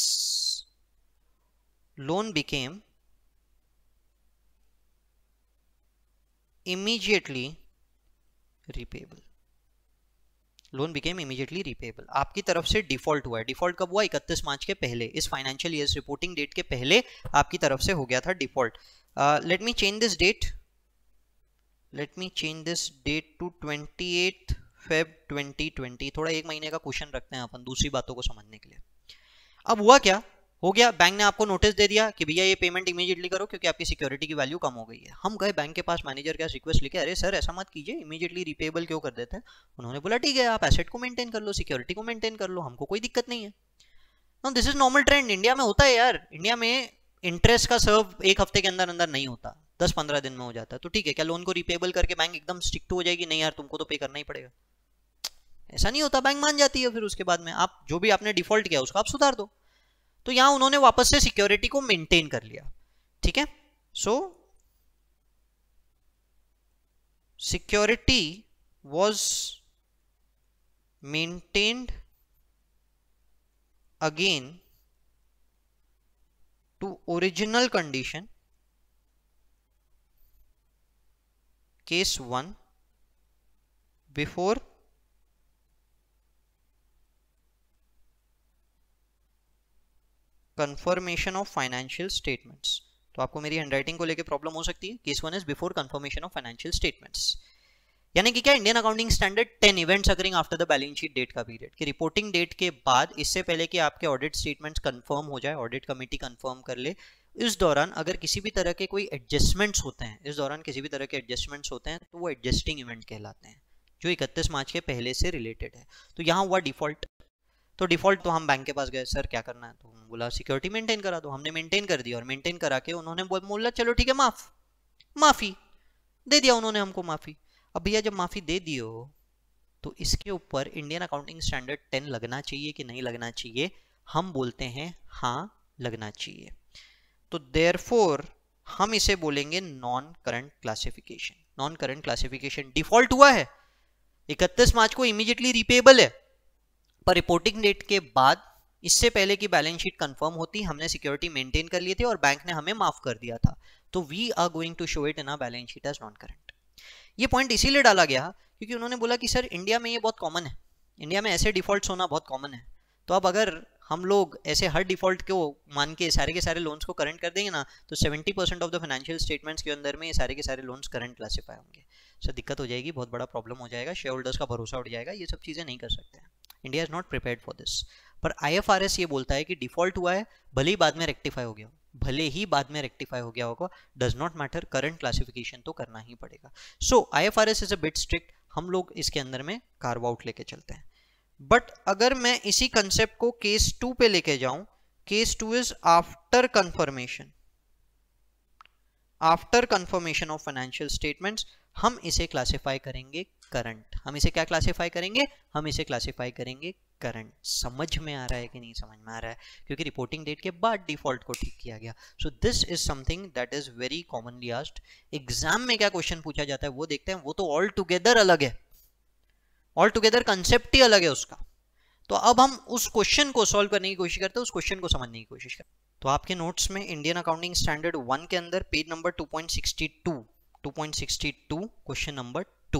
loan became immediately repayable loan became immediately repayable आपकी तरफ से डिफॉल्ट हुआ है डिफॉल्ट कब हुआ 31 मार्च के पहले इस फाइनेंशियल ईयर रिपोर्टिंग डेट के पहले आपकी तरफ से हो गया था default let me change this date let me change this date to twenty eight Feb 2020 थोड़ा एक महीने का क्वेश्चन रखते हैं अपन दूसरी बातों को समझने के लिए अब हुआ क्या हो गया बैंक ने आपको नोटिस दे दिया कि भैया ये पेमेंट इमीजिएटली करो क्योंकि आपकी सिक्योरिटी की वैल्यू कम हो गई है हम गए बैंक के पास मैनेजर का रिक्वेस्ट लेके अरे सर ऐसा मत कीजिए इमीजिएटली रिपेबल क्यों कर देते हैं उन्होंने बोला ठीक है आप एसेट को मेंटेन कर लो सिक्योरिटी को मेंटेन कर लो हमको कोई दिक्कत नहीं है this is normal trend India में होता है यार इंडिया में इंटरेस्ट का सर्व एक हफ्ते के अंदर अंदर नहीं होता दस पंद्रह दिन में हो जाता है तो ठीक है क्या लोन को रिपेबल करके बैंक एकदम स्ट्रिक्ट हो जाएगी नहीं यार तुमको तो पे करना ही पड़ेगा ऐसा नहीं होता बैंक मान जाती है फिर उसके बाद में आप जो भी आपने डिफॉल्ट किया उसको आप सुधार दो तो यहां उन्होंने वापस से सिक्योरिटी को मेंटेन कर लिया ठीक है so security was maintained again to original condition case one before confirmation of financial statements तो आपको मेरी हैंडराइटिंग को लेकर प्रॉब्लम हो सकती है case one is before confirmation of financial statements यानी कि क्या Indian accounting standard ten events occurring after the balance sheet date का पीरियड कि रिपोर्टिंग डेट के बाद इससे पहले कि आपके ऑडिट स्टेटमेंट्स कंफर्म हो जाए ऑडिट कमेटी कंफर्म कर ले इस दौरान अगर किसी भी तरह के कोई एडजस्टमेंट्स होते हैं इस दौरान किसी भी तरह के एडजस्टमेंट्स होते हैं तो वो एडजस्टिंग इवेंट कहलाते हैं जो इकतीस मार्च के पहले से रिलेटेड है तो यहाँ हुआ डिफॉल्ट तो डिफॉल्ट तो हम बैंक के पास गए सर क्या करना है तो बोला सिक्योरिटी मेंटेन करा दो तो हमने मेंटेन कर दिया और मेंटेन करा के उन्होंने बोला चलो ठीक है माफ माफ़ी दे दिया उन्होंने हमको माफ़ी अब भैया जब माफ़ी दे दियो तो इसके ऊपर इंडियन अकाउंटिंग स्टैंडर्ड टेन लगना चाहिए कि नहीं लगना चाहिए हम बोलते हैं हाँ लगना चाहिए तो देयरफॉर हम इसे बोलेंगे non current classification non current classification default हुआ है 31 मार्च को इमीडिएटली रिपेबल है पर रिपोर्टिंग डेट के बाद इससे पहले की बैलेंस शीट कंफर्म होती हमने सिक्योरिटी मेंटेन कर लिए थे और बैंक ने हमें माफ कर दिया था तो we are going to show it in balance sheet as non current ये पॉइंट इसीलिए डाला गया क्योंकि उन्होंने बोला कि सर इंडिया में ये बहुत कॉमन है इंडिया में ऐसे डिफॉल्ट होना बहुत कॉमन है तो अब अगर हम लोग ऐसे हर डिफॉल्ट को मान के सारे के सारे लोन्स को करंट कर देंगे ना तो 70 percent of the financial statements के अंदर में ये सारे के सारे लोन्स करंट क्लासिफाई होंगे सर दिक्कत हो जाएगी बहुत बड़ा प्रॉब्लम हो जाएगा शेयर होल्डर्स का भरोसा उठ जाएगा ये सब चीज़ें नहीं कर सकते हैं India is not prepare for this पर आईएफआरएस ये बोलता है कि डिफॉल्ट हुआ है भले ही बाद में रेक्टिफाई हो गया भले ही बाद में रेक्टिफाई हो गया होगा does not matter current classification तो करना ही पड़ेगा so I F R S is a bit strict हम लोग इसके अंदर में कार्व आउट लेके चलते हैं बट अगर मैं इसी कंसेप्ट को केस टू पे लेके जाऊं case two is after confirmation after confirmation of financial statements हम इसे क्लासिफाई करेंगे करंट हम इसे क्या क्लासिफाई करेंगे हम इसे क्लासिफाई करेंगे करंट समझ में आ रहा है कि नहीं समझ में आ रहा है क्योंकि रिपोर्टिंग डेट के बाद डिफॉल्ट को ठीक किया गया so this is something that is very commonly asked exam में क्या क्वेश्चन पूछा जाता है वो देखते हैं वो तो ऑल टुगेदर अलग है ऑल टुगेदर कंसेप्ट ही अलग है उसका तो अब हम उस क्वेश्चन को सॉल्व करने की कोशिश करते हैं उस क्वेश्चन को समझने की कोशिश करते हैं तो आपके नोट्स में इंडियन अकाउंटिंग स्टैंडर्ड वन के अंदर page number two 2.62 question number two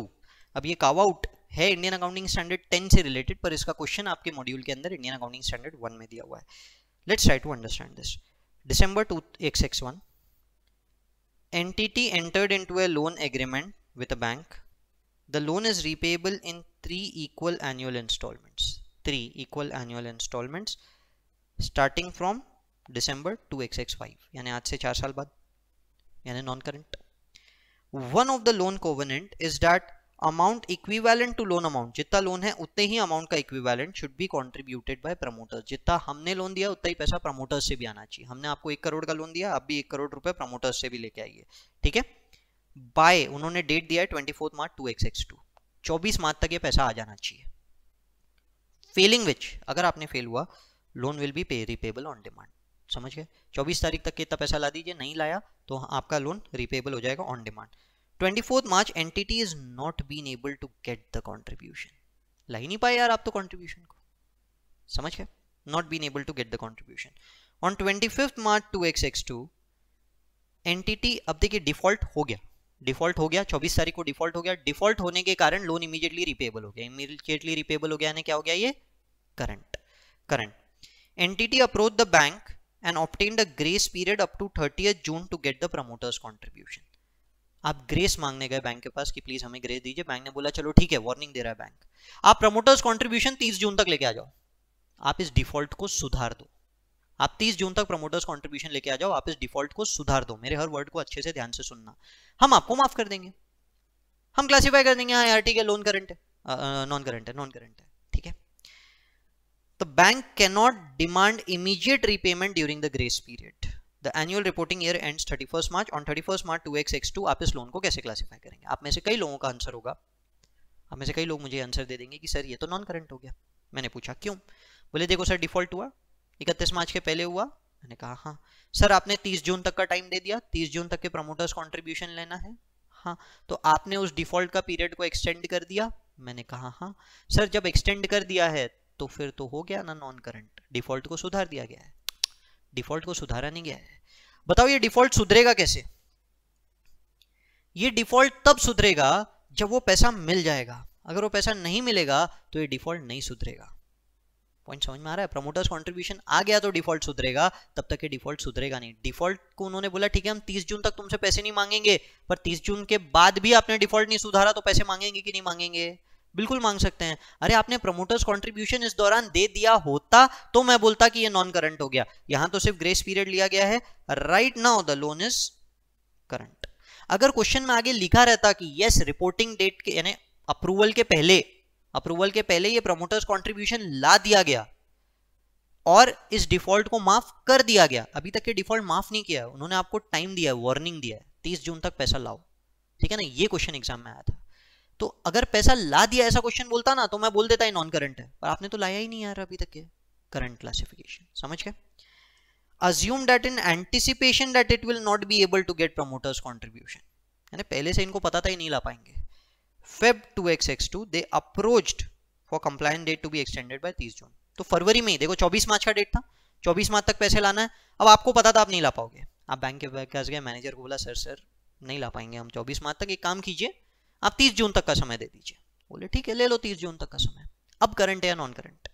अब ये कावाउट है इंडियन अकाउंटिंग स्टैंडर्ड टेन से रिलेटेड पर इसका क्वेश्चन आपके मॉड्यूल के अंदर इंडियन अकाउंटिंग स्टैंडर्ड वन में दिया हुआ है let's try to understand this December two X X one entity entered into a loan agreement with a bank the loan is the in three equal annual instalments three equal annual instalments starting from December two X X five यानी आज से चार साल बाद यानी non current one of the loan covenant is that amount equivalent to loan amount जितना लोन है उतने ही अमाउंट का equivalent should be contributed by promoter जितना हमने लोन दिया उतना ही पैसा प्रमोटर से भी आना चाहिए हमने आपको एक करोड़ का लोन दिया अब भी एक करोड़ रुपए प्रमोटर से भी लेके आइए ठीक है बाय उन्होंने डेट दिया है twenty fourth March to X X two चौबीस मार्च तक ये पैसा आ जाना चाहिए फेलिंग विच अगर आपने फेल हुआ loan will be pay repayable on demand समझ गए चौबीस तारीख तक कितना पैसा ला दीजिए नहीं लाया तो आपका लोन रिपेबल हो जाएगा on demand 24th March entity is not been able to get the contribution. लाई नहीं पाए यार आप तो contribution को समझ गए Not been able to get the contribution. On 25th March 2xx2 entity अब देखिए default हो गया डिफॉल्ट हो गया 24 तारीख को डिफॉल्ट हो गया डिफॉल्ट होने के कारण लोन इमीडिएटली रिपेबल हो गया इमीडिएटली रिपेबल हो गया यानी क्या हो गया ये current current entity approach the bank and obtain the grace period up to 30th June to get the promoters contribution आप ग्रेस मांगने गए बैंक के पास कि प्लीज हमें ग्रेस दीजिए बैंक ने बोला चलो ठीक है वार्निंग दे रहा है बैंक आप प्रमोटर्स कॉन्ट्रीब्यूशन तीस जून तक लेके आ जाओ आप इस डिफॉल्ट को सुधार दो आप 30 जून तक प्रमोटर्स कंट्रीब्यूशन लेके आ जाओ आप इस डिफॉल्ट को सुधार दो मेरे हर वर्ड को अच्छे से ध्यान से सुनना हम आपको माफ कर देंगे हम क्लासिफाई कर देंगे हाँ यार ठीक है लोन करंट है नॉन करंट है नॉन करंट है ठीक है तो bank can not demand immediate repayment during the grace period the annual reporting year end thirty first March on thirty first March to X X two आप इस loan को कैसे classify करेंगे आप में से कई लोगों का आंसर होगा आप में से कई लोग मुझे आंसर दे देंगे कि सर ये तो नॉन करंट हो गया मैंने पूछा क्यों बोले देखो सर डिफॉल्ट हुआ इकतीस मार्च के पहले हुआ मैंने कहा हाँ सर आपने तीस जून तक का टाइम दे दिया तीस जून तक के प्रमोटर्स कॉन्ट्रीब्यूशन लेना है हाँ तो आपने उस डिफॉल्ट का पीरियड को एक्सटेंड कर दिया मैंने कहा हाँ सर जब एक्सटेंड कर दिया है तो फिर तो हो गया ना नॉन करंट डिफॉल्ट को सुधार दिया गया है डिफॉल्ट को सुधारा नहीं गया है बताओ ये डिफॉल्ट सुधरेगा कैसे ये डिफॉल्ट तब सुधरेगा जब वो पैसा मिल जाएगा अगर वो पैसा नहीं मिलेगा तो ये डिफॉल्ट नहीं सुधरेगा पॉइंट समझ में आ रहा है प्रमोटर्स कंट्रीब्यूशन आ गया तो डिफॉल्ट सुधरेगा तब तक ये डिफॉल्ट सुधरेगा नहीं डिफॉल्ट को उन्होंने बोला ठीक है हम 30 जून तक तुमसे पैसे नहीं मांगेंगे पर 30 जून के बाद भी आपने डिफॉल्ट नहीं सुधारा तो पैसे मांगेंगे कि नहीं मांगेंगे बिल्कुल मांग सकते हैं अरे आपने प्रमोटर्स कंट्रीब्यूशन इस दौरान दे दिया होता तो मैं बोलता कि ये नॉन करंट हो गया यहां तो सिर्फ ग्रेस पीरियड लिया गया है right now the loan is current अगर क्वेश्चन में आगे लिखा रहता कि यस रिपोर्टिंग डेट के यानी अप्रूवल के पहले अप्रूवल के पहले ये प्रमोटर्स कंट्रीब्यूशन ला दिया गया और इस डिफॉल्ट को माफ कर दिया गया अभी तक ये डिफॉल्ट माफ नहीं किया उन्होंने आपको टाइम दिया है वार्निंग दिया है तीस जून तक पैसा लाओ ठीक है ना ये क्वेश्चन एग्जाम में आया था तो अगर पैसा ला दिया ऐसा क्वेश्चन बोलता ना तो मैं बोल देता है नॉन करंट है पर आपने तो लाया ही नहीं यार अभी तक के करंट क्लासिफिकेशन समझ गए assume that in anticipation that it will not be able to get promoters contribution यानी पहले से इनको पता था ही नहीं ला पाएंगे Feb two X X two they approach for compliance date to be extended by तीस जून तो फरवरी में ही देखो 24 मार्च का डेट था 24 मार्च तक पैसे लाना है अब आपको पता था आप नहीं ला पाओगे आप बैंक के पास गए मैनेजर को बोला सर सर नहीं ला पाएंगे हम 24 मार्च तक एक काम कीजिए आप 30 जून तक का समय दे दीजिए बोले ठीक है ले लो 30 जून तक का समय अब करंट है या नॉन करंट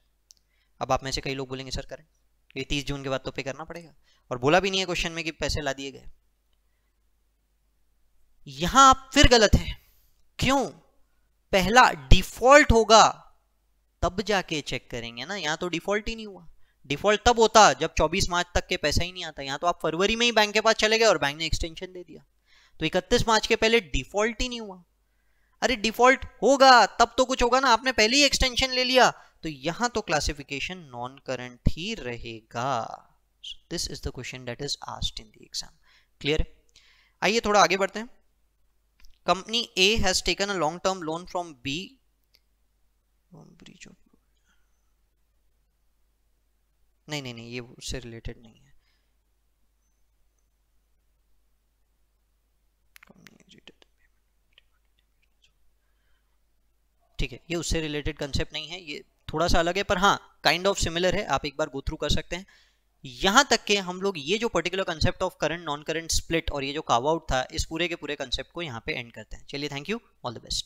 अब आप में से कई लोग बोलेंगे सर करंट ये तीस जून के बाद तो पे करना पड़ेगा और बोला भी नहीं है क्वेश्चन में कि पैसे ला दिए गए यहां आप फिर गलत है क्यों पहला डिफॉल्ट होगा तब जाके चेक करेंगे ना यहाँ तो डिफॉल्ट ही नहीं हुआ डिफॉल्ट तब होता जब 24 मार्च तक के पैसा ही नहीं आता यहाँ तो आप फरवरी में ही बैंक के पास चले गए और बैंक ने एक्सटेंशन दे दिया तो 31 मार्च के पहले डिफॉल्ट ही नहीं हुआ अरे डिफॉल्ट होगा तब तो कुछ होगा ना आपने पहले ही एक्सटेंशन ले लिया तो यहां तो क्लासिफिकेशन नॉन करंट ही रहेगा this is the question that is asked in the exam clear आइए थोड़ा आगे बढ़ते हैं company A has taken a long term loan from B नहीं नहीं नहीं ये उससे रिलेटेड नहीं है ठीक है ये उससे रिलेटेड कंसेप्ट नहीं है ये थोड़ा सा अलग है पर हाँ काइंड ऑफ सिमिलर है आप एक बार गो थ्रू कर सकते हैं यहाँ तक के हम लोग ये जो particular concept of current non current split और ये जो काव आउट था इस पूरे के पूरे कंसेप्ट को यहाँ पे एंड करते हैं चलिए thank you all the best